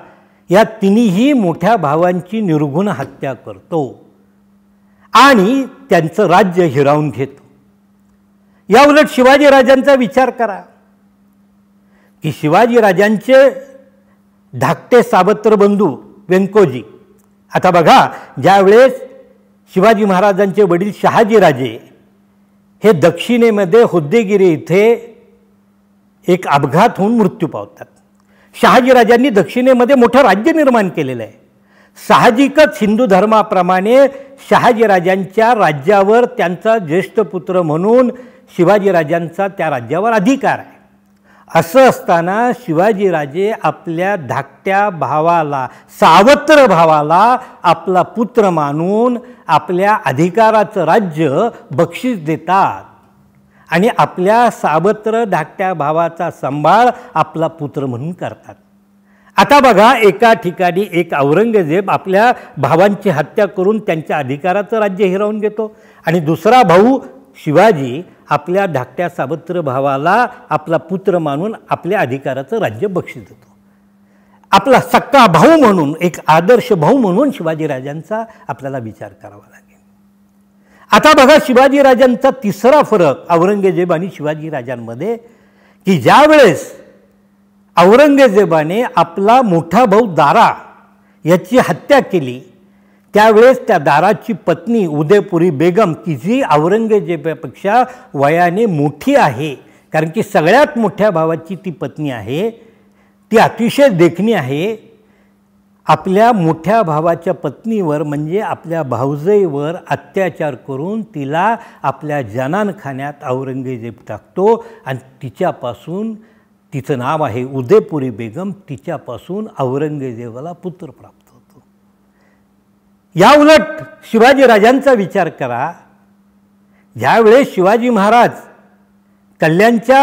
या तिन्हीही मोठ्या भावांची निर्गुण हत्या करतो आणि त्यांचं राज्य हिरावून घेतो या उलट शिवाजीराजांचा विचार करा की शिवाजीराजांचे धाकटे सावत्र बंधू व्यंकोजी आता बघा ज्यावेळेस शिवाजी महाराजांचे वडील शहाजीराजे हे दक्षिणेमध्ये हुद्देगिरी इथे एक अपघात होऊन मृत्यू पावतात शहाजीराजांनी दक्षिणेमध्ये मोठं राज्य निर्माण केलेलं आहे साहजिकच हिंदू धर्माप्रमाणे शहाजीराजांच्या राज्यावर त्यांचा ज्येष्ठ पुत्र म्हणून शिवाजीराजांचा त्या राज्यावर अधिकार आहे असं असताना शिवाजीराजे आपल्या धाकट्या भावाला सावत्र भावाला आपला पुत्र मानून आपल्या अधिकाराचं राज्य बक्षीस देतात आणि आपल्या सावत्र धाकट्या भावाचा सांभाळ आपला पुत्र म्हणून करतात आता बघा एका ठिकाणी एक औरंगजेब आपल्या भावांची हत्या करून त्यांच्या अधिकाराचं राज्य हिरावून घेतो आणि दुसरा भाऊ शिवाजी आपल्या धाकट्या सावत्र भावाला आपला पुत्र मानून आपल्या अधिकाराचं राज्य बक्षीस देतो आपला सक्का भाऊ म्हणून एक आदर्श भाऊ म्हणून शिवाजीराजांचा आपल्याला विचार करावा लागेल आता बघा शिवाजीराजांचा तिसरा फरक औरंगजेब आणि शिवाजीराजांमध्ये की ज्यावेळेस औरंगजेबाने आपला मोठा भाऊ दारा याची हत्या केली त्यावेळेस त्या दाराची पत्नी उदयपुरी बेगम की जी औरंगजेबापेक्षा वयाने मोठी आहे कारण की सगळ्यात मोठ्या भावाची ती पत्नी आहे ती अतिशय देखणी आहे आपल्या मोठ्या भावाच्या पत्नीवर म्हणजे आपल्या भाऊजईवर अत्याचार करून तिला आपल्या जनानखान्यात औरंगजेब टाकतो आणि तिच्यापासून तिचं नाव आहे उदयपुरी बेगम तिच्यापासून औरंगजेबाला पुत्र प्राप्त होतो या उलट शिवाजीराजांचा विचार करा ज्यावेळेस शिवाजी महाराज कल्याणच्या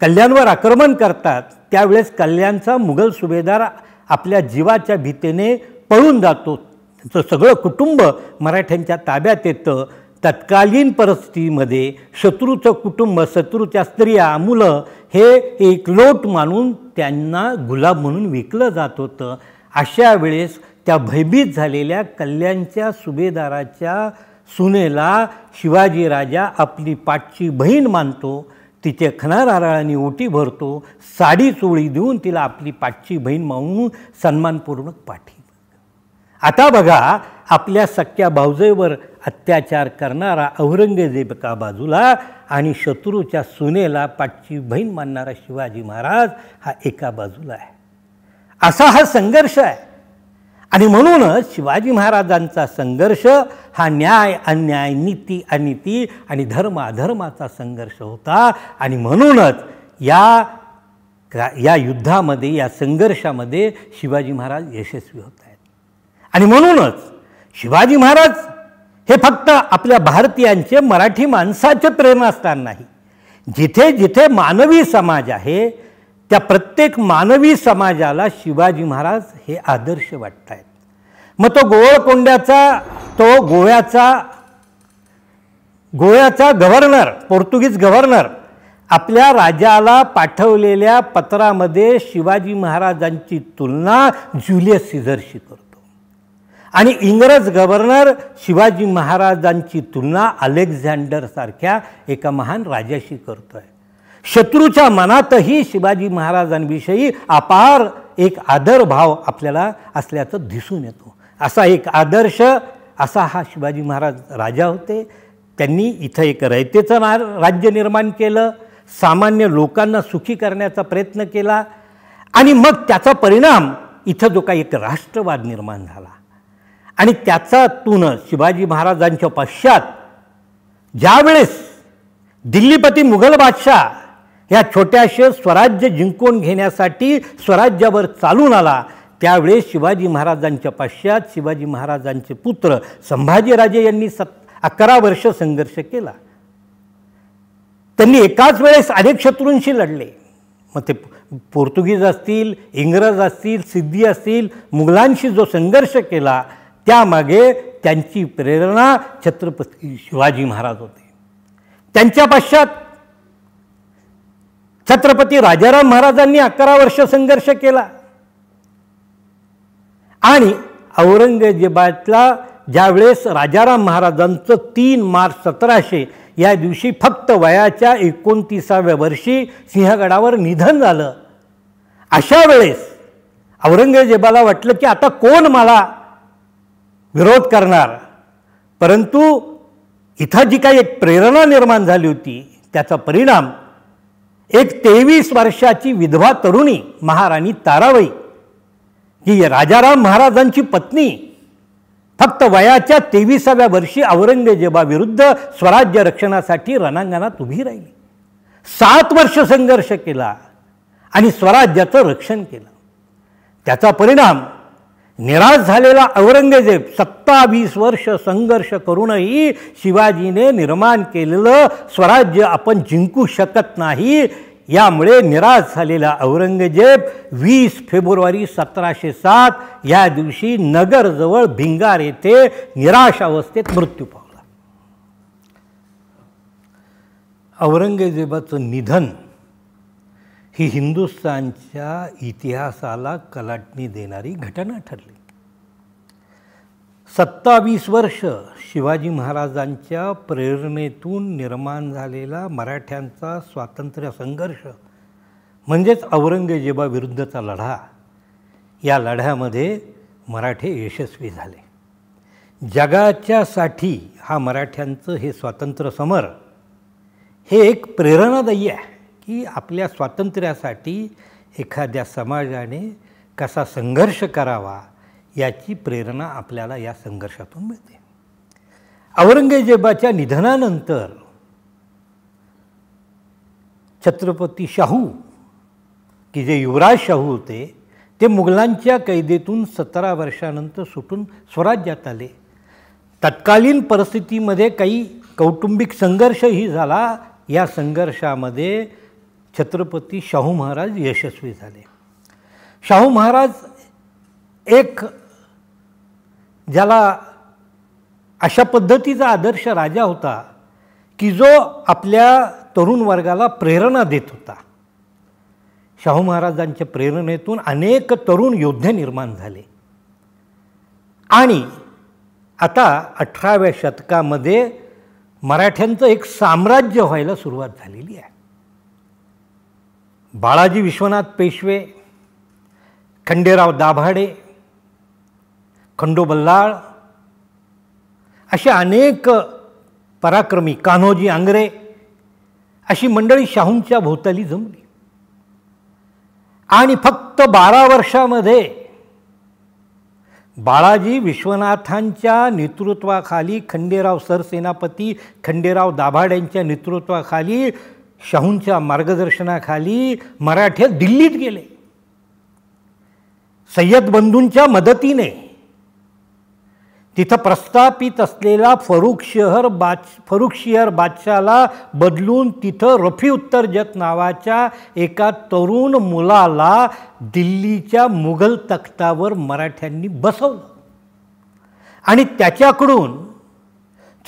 कल्याणवर आक्रमण करतात त्यावेळेस कल्याणचा मुघल सुभेदार आपल्या जीवाच्या भीतीने पळून जातो त्याचं सगळं कुटुंब मराठ्यांच्या ताब्यात येतं तत्कालीन परिस्थितीमध्ये शत्रूचं कुटुंब शत्रूच्या स्त्रिया मुलं हे एक लोट मानून त्यांना गुलाब म्हणून विकलं जात होतं अशा वेळेस त्या भयभीत झालेल्या कल्याणच्या सुभेदाराच्या सुनेला शिवाजी राजा आपली पाठची बहीण मानतो तिचे खणाराराळाने ओटी भरतो साडी चोळी देऊन तिला आपली पाठची बहीण मानून सन्मानपूर्वक पाठी आता बघा आपल्या सख्या भाऊजेवर अत्याचार करणारा औरंगजेब का बाजूला आणि शत्रूच्या सुनेला पाठची बहीण मानणारा शिवाजी महाराज हा एका बाजूला आहे असा हा संघर्ष आहे आणि म्हणूनच शिवाजी महाराजांचा संघर्ष हा न्याय अन्याय नीती अनिती आणि धर्म अधर्माचा संघर्ष होता आणि म्हणूनच या या युद्धामध्ये या संघर्षामध्ये शिवाजी महाराज यशस्वी होता आणि म्हणूनच शिवाजी महाराज हे फक्त आपल्या भारतीयांचे मराठी माणसाचे प्रेरणास्थान नाही जिथे जिथे मानवी समाज आहे त्या प्रत्येक मानवी समाजाला शिवाजी महाराज हे आदर्श वाटत आहेत मग तो गोवळकोंड्याचा तो गोव्याचा गोव्याचा गव्हर्नर पोर्तुगीज गव्हर्नर आपल्या राजाला पाठवलेल्या पत्रामध्ये शिवाजी महाराजांची तुलना ज्युलियस सिझरशी करतो आणि इंग्रज गव्हर्नर शिवाजी महाराजांची तुलना अलेक्झांडरसारख्या एका महान राजाशी करतो आहे शत्रूच्या मनातही शिवाजी महाराजांविषयी अपार एक आदरभाव आपल्याला असल्याचं दिसून येतो असा एक आदर्श असा हा शिवाजी महाराज राजा होते त्यांनी इथं एक रयतेचं राज्य निर्माण केलं सामान्य लोकांना सुखी करण्याचा प्रयत्न केला आणि मग त्याचा परिणाम इथं जो काही एक राष्ट्रवाद निर्माण झाला आणि तून शिवाजी महाराजांच्या पश्चात ज्यावेळेस दिल्लीपती मुघल बादशाह या छोट्याशे स्वराज्य जिंकून घेण्यासाठी स्वराज्यावर चालून आला त्यावेळेस शिवाजी महाराजांच्या पश्चात शिवाजी महाराजांचे पुत्र संभाजीराजे यांनी सत अकरा वर्ष संघर्ष केला त्यांनी एकाच वेळेस अनेक शत्रूंशी लढले मग ते पोर्तुगीज असतील इंग्रज असतील सिद्धी असतील मुघलांशी जो संघर्ष केला त्यामागे त्यांची प्रेरणा छत्रपती शिवाजी महाराज होते त्यांच्या पश्चात छत्रपती राजाराम महाराजांनी अकरा वर्ष संघर्ष केला आणि औरंगजेबातला ज्यावेळेस राजाराम महाराजांचं तीन मार्च सतराशे या दिवशी फक्त वयाच्या एकोणतीसाव्या वर्षी सिंहगडावर निधन झालं अशा वेळेस औरंगजेबाला वाटलं की आता कोण मला विरोध करणार परंतु इथं जी काही एक प्रेरणा निर्माण झाली होती त्याचा परिणाम एक तेवीस वर्षाची विधवा तरुणी महाराणी ताराबाई ही राजाराम महाराजांची पत्नी फक्त वयाच्या तेविसाव्या वर्षी औरंगजेबाविरुद्ध स्वराज्य रक्षणासाठी रणांगणात उभी राहिली सात वर्ष संघर्ष केला आणि स्वराज्याचं रक्षण केलं त्याचा परिणाम निराश झालेला औरंगजेब सत्तावीस वर्ष संघर्ष करूनही शिवाजीने निर्माण केलेलं स्वराज्य आपण जिंकू शकत नाही यामुळे निराश झालेला औरंगजेब वीस फेब्रुवारी सतराशे सात या दिवशी नगरजवळ भिंगार येथे निराश अवस्थेत मृत्यू पावला औरंगजेबाचं निधन ही हिंदुस्तानच्या इतिहासाला कलाटणी देणारी घटना ठरली सत्तावीस वर्ष शिवाजी महाराजांच्या प्रेरणेतून निर्माण झालेला मराठ्यांचा स्वातंत्र्य संघर्ष म्हणजेच औरंगजेबाविरुद्धचा लढा या लढ्यामध्ये मराठे यशस्वी झाले जगाच्यासाठी हा मराठ्यांचं हे स्वातंत्र्य समर हे एक प्रेरणादायी आहे की आपल्या स्वातंत्र्यासाठी एखाद्या समाजाने कसा संघर्ष करावा याची प्रेरणा आपल्याला या संघर्षातून मिळते औरंगजेबाच्या निधनानंतर छत्रपती शाहू की जे युवराज शाहू होते ते मुघलांच्या कैदेतून सतरा वर्षानंतर सुटून स्वराज्यात आले तत्कालीन परिस्थितीमध्ये काही कौटुंबिक संघर्षही झाला या संघर्षामध्ये छत्रपती शाहू महाराज यशस्वी झाले शाहू महाराज एक ज्याला अशा पद्धतीचा आदर्श राजा होता की जो आपल्या तरुण वर्गाला प्रेरणा देत होता शाहू महाराजांच्या प्रेरणेतून अनेक तरुण योद्धे निर्माण झाले आणि आता अठराव्या शतकामध्ये मराठ्यांचं एक साम्राज्य व्हायला सुरुवात झालेली आहे बाळाजी विश्वनाथ पेशवे खंडेराव दाभाडे खंडो बल्लाळ असे अनेक पराक्रमी कान्होजी आंग्रे अशी मंडळी शाहूंच्या भोवताली जमली आणि फक्त बारा वर्षामध्ये बाळाजी विश्वनाथांच्या नेतृत्वाखाली खंडेराव सरसेनापती खंडेराव दाभाड्यांच्या नेतृत्वाखाली शाहूंच्या मार्गदर्शनाखाली मराठे दिल्लीत गेले सय्यद बंधूंच्या मदतीने तिथं प्रस्थापित असलेला फरुख शहर बाद फरुख शहर बादशाला बदलून तिथं रफी उत्तरजत नावाच्या एका तरुण मुलाला दिल्लीच्या मुघल तख्तावर मराठ्यांनी बसवलं आणि त्याच्याकडून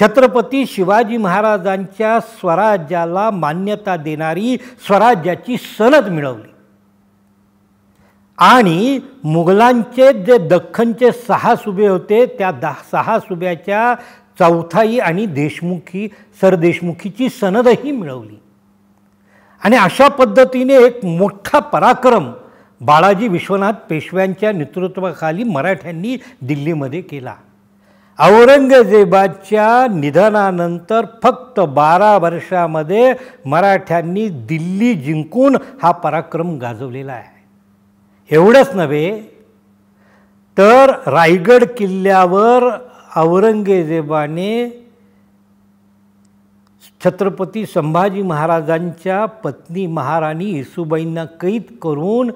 छत्रपती शिवाजी महाराजांच्या स्वराज्याला मान्यता देणारी स्वराज्याची सनद मिळवली आणि मुघलांचे जे दख्खनचे सहा सुबे होते त्या दहा सहा सुब्याच्या चौथाई आणि देशमुखी सरदेशमुखीची सनदही मिळवली आणि अशा पद्धतीने एक मोठा पराक्रम बाळाजी विश्वनाथ पेशव्यांच्या नेतृत्वाखाली मराठ्यांनी दिल्लीमध्ये केला औरंगजेबाच्या निधनानंतर फक्त बारा वर्षामध्ये मराठ्यांनी दिल्ली जिंकून हा पराक्रम गाजवलेला आहे एवढंच नव्हे तर रायगड किल्ल्यावर औरंगजेबाने छत्रपती संभाजी महाराजांच्या पत्नी महाराणी येसुबाईंना कैद करून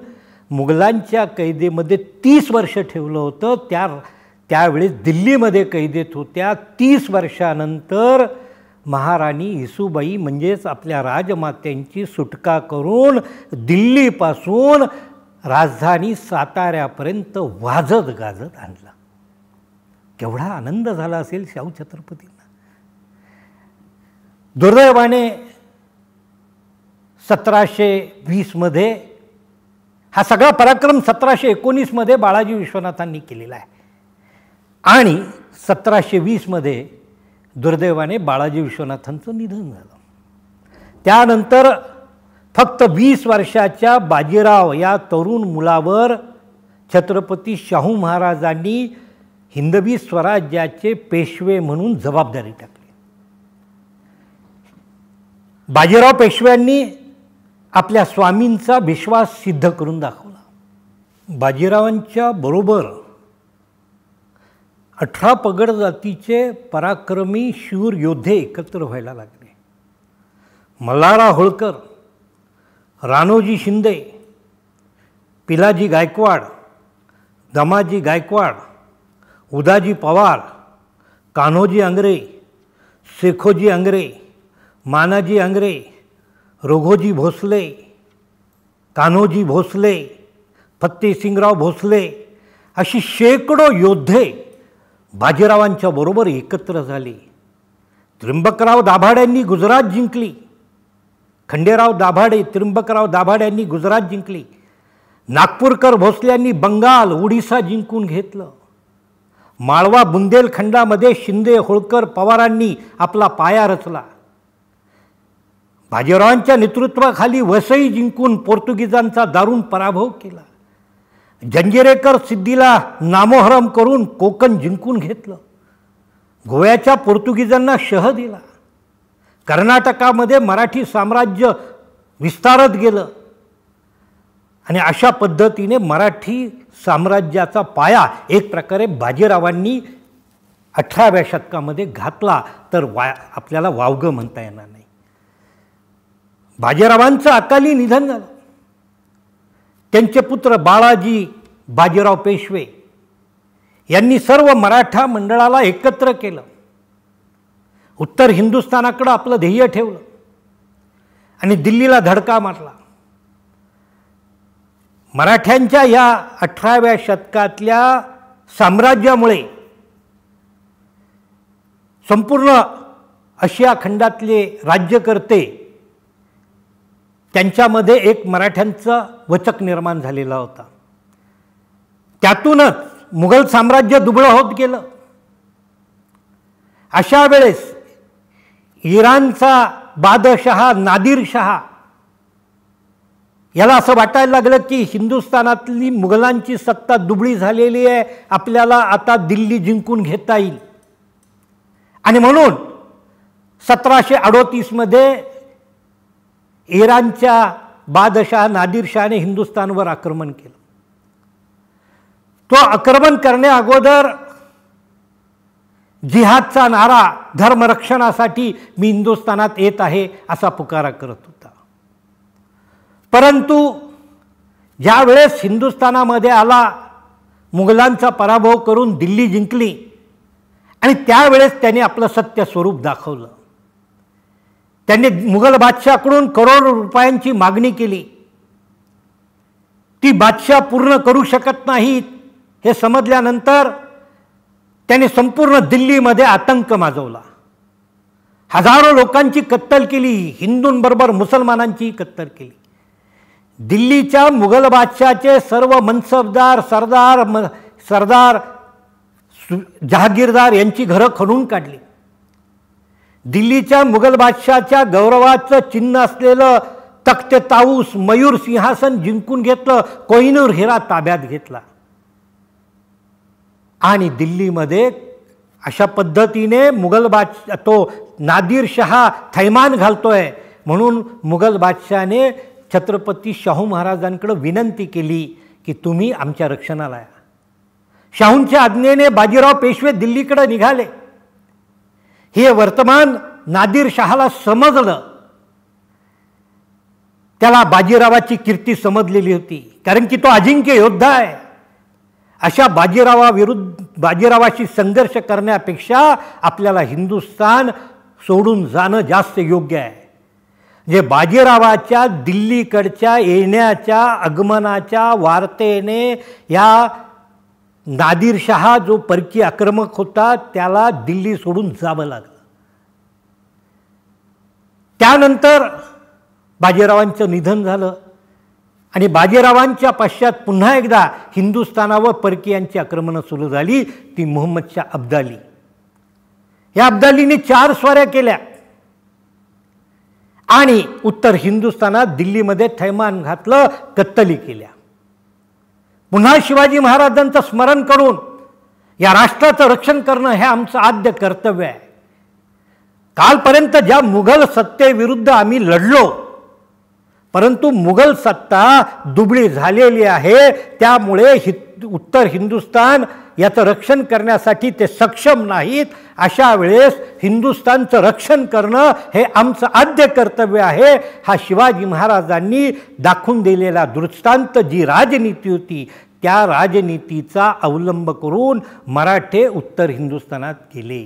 मुघलांच्या कैदेमध्ये तीस वर्ष ठेवलं होतं त्या त्यावेळेस दिल्लीमध्ये कैदेत होत्या तीस वर्षानंतर महाराणी हिसूबाई म्हणजेच आपल्या राजमात्यांची सुटका करून दिल्लीपासून राजधानी साताऱ्यापर्यंत वाजत गाजत आणला केवढा आनंद झाला असेल शाहू छत्रपतींना दुर्दैवाने सतराशे वीसमध्ये हा सगळा पराक्रम सतराशे एकोणीसमध्ये बाळाजी विश्वनाथांनी केलेला आहे आणि सतराशे वीसमध्ये दुर्दैवाने बाळाजी विश्वनाथांचं निधन झालं त्यानंतर फक्त वीस वर्षाच्या बाजीराव या तरुण मुलावर छत्रपती शाहू महाराजांनी हिंदवी स्वराज्याचे पेशवे म्हणून जबाबदारी टाकली बाजीराव पेशव्यांनी आपल्या स्वामींचा विश्वास सिद्ध करून दाखवला बाजीरावांच्या बरोबर अठरा पगड जातीचे पराक्रमी शूर योद्धे एकत्र व्हायला लागले मल्हारा होळकर रानोजी शिंदे पिलाजी गायकवाड दमाजी गायकवाड उदाजी पवार कान्होजी आंग्रे शेखोजी आंग्रे मानाजी आंग्रे रोघोजी भोसले कान्होजी भोसले फत्तेसिंगराव भोसले अशी शेकडो योद्धे बाजीरावांच्या बरोबर एकत्र झाले त्र्यंबकराव दाभाड्यांनी गुजरात जिंकली खंडेराव दाभाडे त्र्यंबकराव दाभाड्यांनी गुजरात जिंकली नागपूरकर भोसल्यांनी बंगाल ओडिसा जिंकून घेतलं माळवा बुंदेलखंडामध्ये शिंदे होळकर पवारांनी आपला पाया रचला बाजीरावांच्या नेतृत्वाखाली वसई जिंकून पोर्तुगीजांचा दारुण पराभव केला जंजिरेकर सिद्धीला नामोहरम करून कोकण जिंकून घेतलं गोव्याच्या पोर्तुगीजांना शह दिला कर्नाटकामध्ये मराठी साम्राज्य विस्तारत गेलं आणि अशा पद्धतीने मराठी साम्राज्याचा पाया एक प्रकारे बाजीरावांनी अठराव्या शतकामध्ये घातला तर वा आपल्याला वावगं म्हणता येणार नाही बाजीरावांचं अकाली निधन झालं त्यांचे पुत्र बाळाजी बाजीराव पेशवे यांनी सर्व मराठा मंडळाला एकत्र केलं उत्तर हिंदुस्थानाकडं आपलं ध्येय ठेवलं आणि दिल्लीला धडका मारला मराठ्यांच्या या अठराव्या शतकातल्या साम्राज्यामुळे संपूर्ण आशिया खंडातले राज्यकर्ते त्यांच्यामध्ये एक मराठ्यांचा वचक निर्माण झालेला होता त्यातूनच मुघल साम्राज्य दुबळं होत गेलं अशा वेळेस इराणचा बादशहा नादिर शहा याला असं वाटायला लागलं की हिंदुस्थानातली मुघलांची सत्ता दुबळी झालेली आहे आपल्याला आता दिल्ली जिंकून घेता येईल आणि म्हणून सतराशे अडोतीसमध्ये इराणच्या बादशाह नादिरशाहने हिंदुस्थानवर आक्रमण केलं तो आक्रमण करण्या अगोदर जिहादचा नारा धर्मरक्षणासाठी मी हिंदुस्थानात येत आहे असा पुकारा करत होता परंतु ज्यावेळेस हिंदुस्थानामध्ये आला मुघलांचा पराभव करून दिल्ली जिंकली आणि त्यावेळेस त्याने आपलं सत्य स्वरूप दाखवलं त्यांनी मुघल बादशाहकडून करोड रुपयांची मागणी केली ती बादशाह पूर्ण करू शकत नाहीत हे समजल्यानंतर त्याने संपूर्ण दिल्लीमध्ये आतंक माजवला हजारो लोकांची कत्तल केली हिंदूंबरोबर मुसलमानांची कत्तल केली दिल्लीच्या मुघल बादशाचे सर्व मनसबदार सरदार म सरदार जहागीरदार यांची घरं खणून काढली दिल्लीच्या मुघल बादशाच्या गौरवाचं चिन्ह असलेलं तख्त ताऊस मयूर सिंहासन जिंकून घेतलं कोहिनूर हिरा ताब्यात घेतला आणि दिल्लीमध्ये अशा पद्धतीने मुघल बादश तो नादिर शहा थैमान घालतोय म्हणून मुघल बादशाने छत्रपती शाहू महाराजांकडं विनंती केली की तुम्ही आमच्या रक्षणाला या शाहूंच्या आज्ञेने बाजीराव पेशवे दिल्लीकडे निघाले हे वर्तमान नादिर शहाला समजलं त्याला बाजीरावाची कीर्ती समजलेली होती कारण की तो अजिंक्य योद्धा आहे अशा बाजीरावाविरुद्ध बाजीरावाशी संघर्ष करण्यापेक्षा आपल्याला हिंदुस्थान सोडून जाणं जास्त योग्य आहे जे बाजीरावाच्या दिल्लीकडच्या येण्याच्या आगमनाच्या वार्तेने या नादिर शहा जो परकी आक्रमक होता त्याला दिल्ली सोडून जावं लागलं त्यानंतर बाजीरावांचं निधन झालं आणि बाजीरावांच्या पश्चात पुन्हा एकदा हिंदुस्थानावर परकीयांची आक्रमणं सुरू झाली ती मोहम्मदच्या अब्दाली या अब्दालीने चार स्वाऱ्या केल्या आणि उत्तर हिंदुस्थानात दिल्लीमध्ये थैमान घातलं कत्तली केल्या पुन्हा शिवाजी महाराजांचं स्मरण करून या राष्ट्राचं रक्षण करणं हे आमचं आद्य कर्तव्य आहे कालपर्यंत ज्या मुघल सत्तेविरुद्ध आम्ही लढलो परंतु मुघल सत्ता दुबळी झालेली आहे त्यामुळे हि उत्तर हिंदुस्तान याचं रक्षण करण्यासाठी ते सक्षम नाहीत अशा वेळेस हिंदुस्थानचं रक्षण करणं हे आमचं आद्य कर्तव्य आहे हा शिवाजी महाराजांनी दाखवून दिलेला दृष्टांत जी राजनीती होती त्या राजनीतीचा अवलंब करून मराठे उत्तर हिंदुस्थानात गेले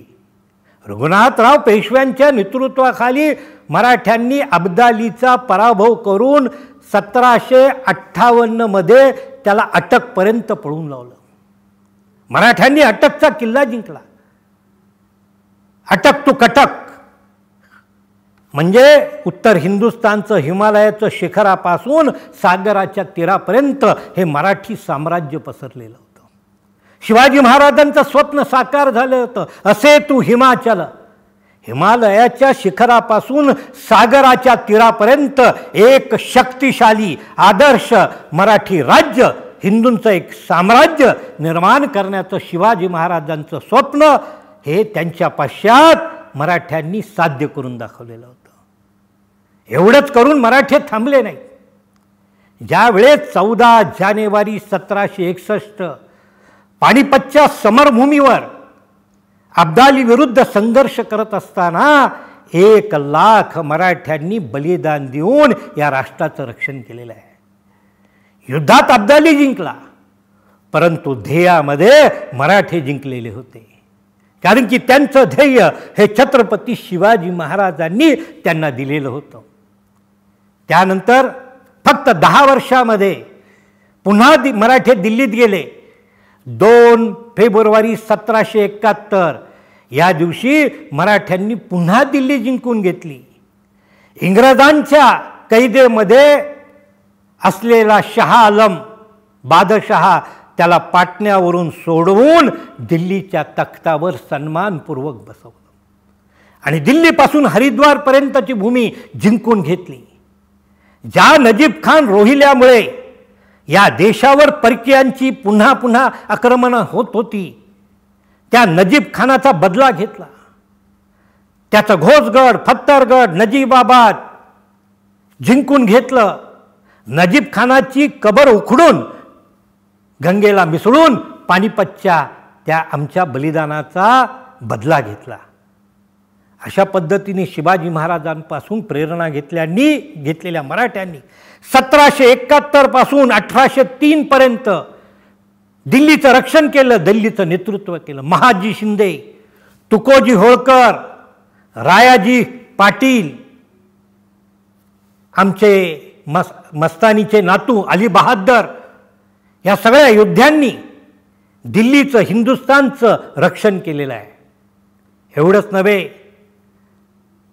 रघुनाथराव पेशव्यांच्या नेतृत्वाखाली मराठ्यांनी अब्दालीचा पराभव करून सतराशे अठ्ठावन्नमध्ये त्याला अटकपर्यंत पळून लावलं मराठ्यांनी अटकचा किल्ला जिंकला अटक टू कटक म्हणजे उत्तर हिंदुस्तानचं हिमालयाचं शिखरापासून सागराच्या तीरापर्यंत हे मराठी साम्राज्य पसरलेलं होतं शिवाजी महाराजांचं स्वप्न साकार झालं होतं असे तू हिमाचल हिमालयाच्या शिखरापासून सागराच्या तीरापर्यंत एक शक्तिशाली आदर्श मराठी राज्य हिंदूंचं एक साम्राज्य निर्माण करण्याचं शिवाजी महाराजांचं स्वप्न हे त्यांच्या पश्चात मराठ्यांनी साध्य करून दाखवलेलं होतं एवढंच करून मराठे थांबले नाही ज्यावेळेस चौदा जानेवारी सतराशे एकसष्ट पानिपतच्या समरभूमीवर अब्दाली विरुद्ध संघर्ष करत असताना एक लाख मराठ्यांनी बलिदान देऊन या राष्ट्राचं रक्षण केलेलं आहे युद्धात अब्दाली जिंकला परंतु ध्येयामध्ये मराठे जिंकलेले होते कारण की त्यांचं ध्येय हे छत्रपती शिवाजी महाराजांनी त्यांना दिलेलं होतं त्यानंतर फक्त दहा वर्षामध्ये पुन्हा दि मराठे दिल्लीत गेले दोन फेब्रुवारी सतराशे एकाहत्तर या दिवशी मराठ्यांनी पुन्हा दिल्ली जिंकून घेतली इंग्रजांच्या कैदेमध्ये असलेला शहा आलम बादशहा त्याला पाटण्यावरून सोडवून दिल्लीच्या तख्तावर सन्मानपूर्वक बसवलं आणि दिल्लीपासून हरिद्वारपर्यंतची भूमी जिंकून घेतली ज्या नजीब खान रोहिल्यामुळे या देशावर परकीयांची पुन्हा पुन्हा आक्रमणं होत होती त्या नजीब खानाचा बदला घेतला त्याचं घोसगड फत्तरगड नजीबाबाद जिंकून घेतलं नजीब खानाची कबर उखडून गंगेला मिसळून पानिपतच्या त्या आमच्या बलिदानाचा बदला घेतला अशा पद्धतीने शिवाजी महाराजांपासून प्रेरणा घेतल्यानी घेतलेल्या मराठ्यांनी सतराशे एकाहत्तरपासून अठराशे तीनपर्यंत दिल्लीचं रक्षण केलं दिल्लीचं नेतृत्व केलं महाजी शिंदे तुकोजी होळकर रायाजी पाटील आमचे मस मस्तानीचे नातू अली बहादर या सगळ्या योद्ध्यांनी दिल्लीचं हिंदुस्तानचं रक्षण केलेलं आहे एवढंच नव्हे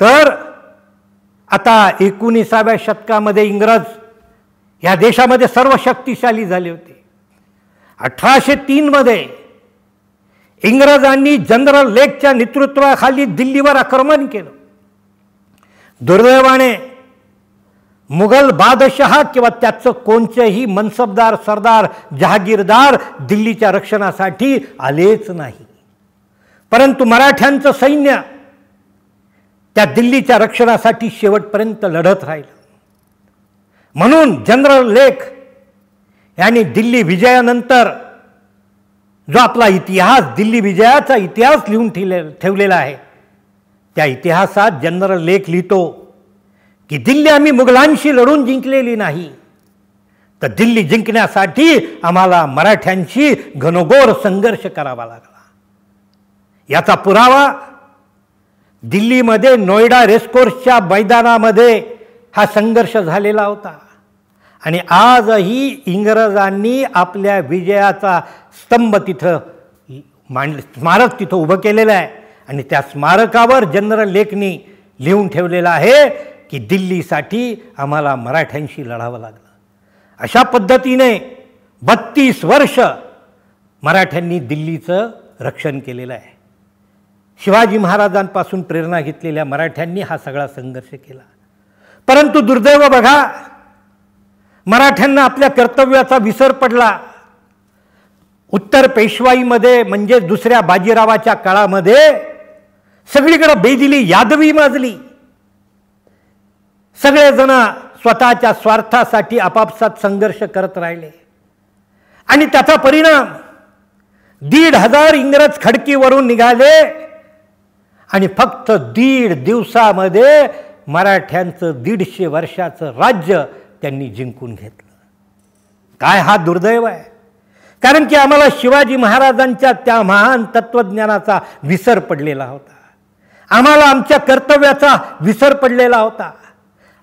तर आता एकोणीसाव्या शतकामध्ये इंग्रज या देशामध्ये सर्व शक्तिशाली झाले होते अठराशे तीनमध्ये इंग्रजांनी जनरल लेकच्या नेतृत्वाखाली दिल्लीवर आक्रमण केलं दुर्दैवाने मुघल बादशहा किंवा त्याचं कोणतेही मनसबदार सरदार जहागीरदार दिल्लीच्या रक्षणासाठी आलेच नाही परंतु मराठ्यांचं सैन्य त्या दिल्लीच्या रक्षणासाठी शेवटपर्यंत लढत राहिलं म्हणून जनरल लेख यांनी दिल्ली विजयानंतर जो आपला इतिहास दिल्ली विजयाचा इतिहास लिहून ठेवलेला आहे त्या इतिहासात जनरल लेख लिहितो की दिल्ली आम्ही मुघलांशी लढून जिंकलेली नाही तर दिल्ली जिंकण्यासाठी आम्हाला मराठ्यांशी घनघोर संघर्ष करावा लागला याचा पुरावा दिल्लीमध्ये नोएडा रेसकोर्सच्या मैदानामध्ये हा संघर्ष झालेला होता आणि आजही इंग्रजांनी आपल्या विजयाचा स्तंभ तिथं मांड स्मारक तिथं उभं केलेलं आहे आणि त्या स्मारकावर जनरल लेखनी लिहून ठेवलेलं आहे की दिल्लीसाठी आम्हाला मराठ्यांशी लढावं लागलं अशा पद्धतीने बत्तीस वर्ष मराठ्यांनी दिल्लीचं रक्षण केलेलं आहे शिवाजी महाराजांपासून प्रेरणा घेतलेल्या मराठ्यांनी हा सगळा संघर्ष केला परंतु दुर्दैव बघा मराठ्यांना आपल्या कर्तव्याचा विसर पडला उत्तर पेशवाईमध्ये म्हणजेच दुसऱ्या बाजीरावाच्या काळामध्ये सगळीकडं बेदिली यादवी माजली सगळेजण स्वतःच्या स्वार्थासाठी आपापसात संघर्ष करत राहिले आणि त्याचा परिणाम दीड हजार इंग्रज खडकीवरून निघाले आणि फक्त दीड दिवसामध्ये मराठ्यांचं दीडशे वर्षाचं राज्य त्यांनी जिंकून घेतलं काय हा दुर्दैव आहे कारण की आम्हाला शिवाजी महाराजांच्या त्या महान तत्वज्ञानाचा विसर पडलेला होता आम्हाला आमच्या कर्तव्याचा विसर पडलेला होता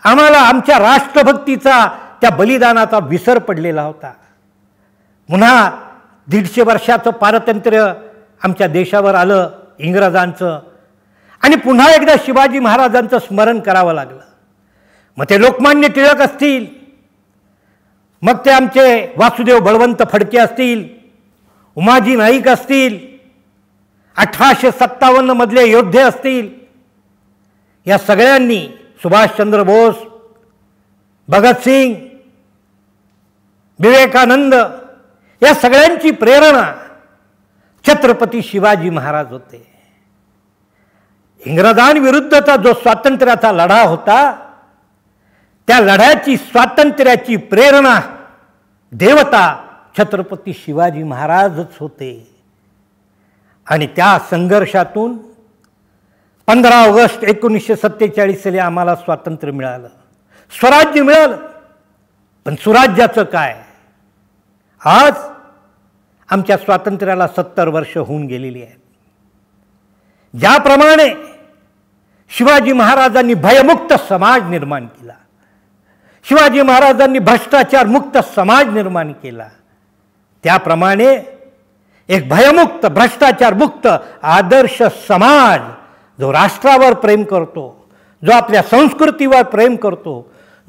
आम्हाला आमच्या राष्ट्रभक्तीचा त्या बलिदानाचा विसर पडलेला होता पुन्हा दीडशे वर्षाचं पारतंत्र्य आमच्या देशावर आलं इंग्रजांचं आणि पुन्हा एकदा शिवाजी महाराजांचं स्मरण करावं लागलं मग ते लोकमान्य टिळक असतील मग ते आमचे वासुदेव बळवंत फडके असतील उमाजी नाईक असतील अठराशे सत्तावन्नमधले योद्धे असतील या सगळ्यांनी सुभाषचंद्र बोस भगतसिंग विवेकानंद या सगळ्यांची प्रेरणा छत्रपती शिवाजी महाराज होते इंग्रजांविरुद्धचा जो स्वातंत्र्याचा लढा होता त्या लढ्याची स्वातंत्र्याची प्रेरणा देवता छत्रपती शिवाजी महाराजच होते आणि त्या संघर्षातून पंधरा ऑगस्ट एकोणीसशे सत्तेचाळीस साली आम्हाला स्वातंत्र्य मिळालं स्वराज्य मिळालं पण सुराज्याचं काय आज आमच्या स्वातंत्र्याला सत्तर वर्ष होऊन गेलेली आहेत ज्याप्रमाणे शिवाजी महाराजांनी भयमुक्त समाज निर्माण केला शिवाजी महाराजांनी भ्रष्टाचार मुक्त समाज निर्माण केला त्याप्रमाणे एक भयमुक्त भ्रष्टाचार मुक्त आदर्श समाज जो राष्ट्रावर प्रेम करतो जो आपल्या संस्कृतीवर प्रेम करतो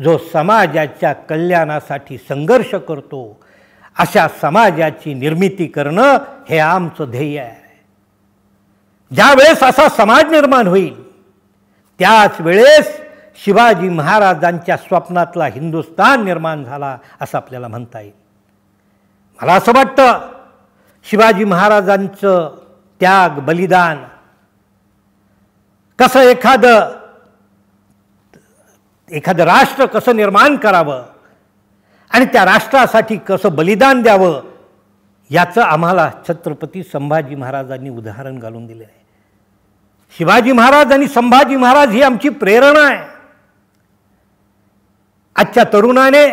जो समाजाच्या कल्याणासाठी संघर्ष करतो अशा समाजाची निर्मिती करणं हे आमचं ध्येय आहे ज्यावेळेस असा समाज निर्माण होईल त्याच वेळेस शिवाजी महाराजांच्या स्वप्नातला हिंदुस्तान निर्माण झाला असं आपल्याला म्हणता येईल मला असं वाटतं शिवाजी महाराजांचं त्याग बलिदान कसं एखादं एखादं राष्ट्र कसं निर्माण करावं आणि त्या राष्ट्रासाठी कसं बलिदान द्यावं याचं आम्हाला छत्रपती संभाजी महाराजांनी उदाहरण घालून दिलं आहे शिवाजी महाराज आणि संभाजी महाराज ही आमची प्रेरणा आहे आजच्या तरुणाने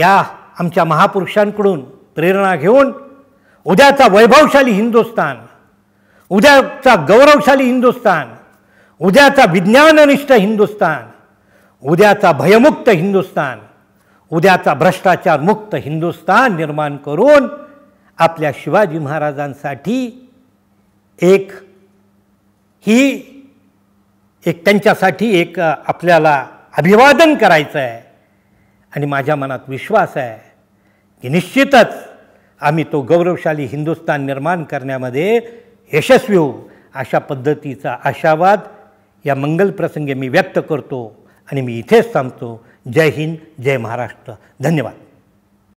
या आमच्या महापुरुषांकडून प्रेरणा घेऊन उद्याचा वैभवशाली हिंदुस्तान उद्याचा गौरवशाली हिंदुस्तान उद्याचा विज्ञाननिष्ठ हिंदुस्तान उद्याचा भयमुक्त हिंदुस्तान उद्याचा भ्रष्टाचार मुक्त हिंदुस्तान निर्माण करून आपल्या शिवाजी महाराजांसाठी एक ही एक त्यांच्यासाठी एक आपल्याला अभिवादन करायचं आहे आणि माझ्या मनात विश्वास आहे की निश्चितच आम्ही तो गौरवशाली हिंदुस्तान निर्माण करण्यामध्ये यशस्वी होऊ अशा पद्धतीचा आशावाद या मंगलप्रसंगी मी व्यक्त करतो आणि मी इथेच थांबतो जय हिंद जय महाराष्ट्र धन्यवाद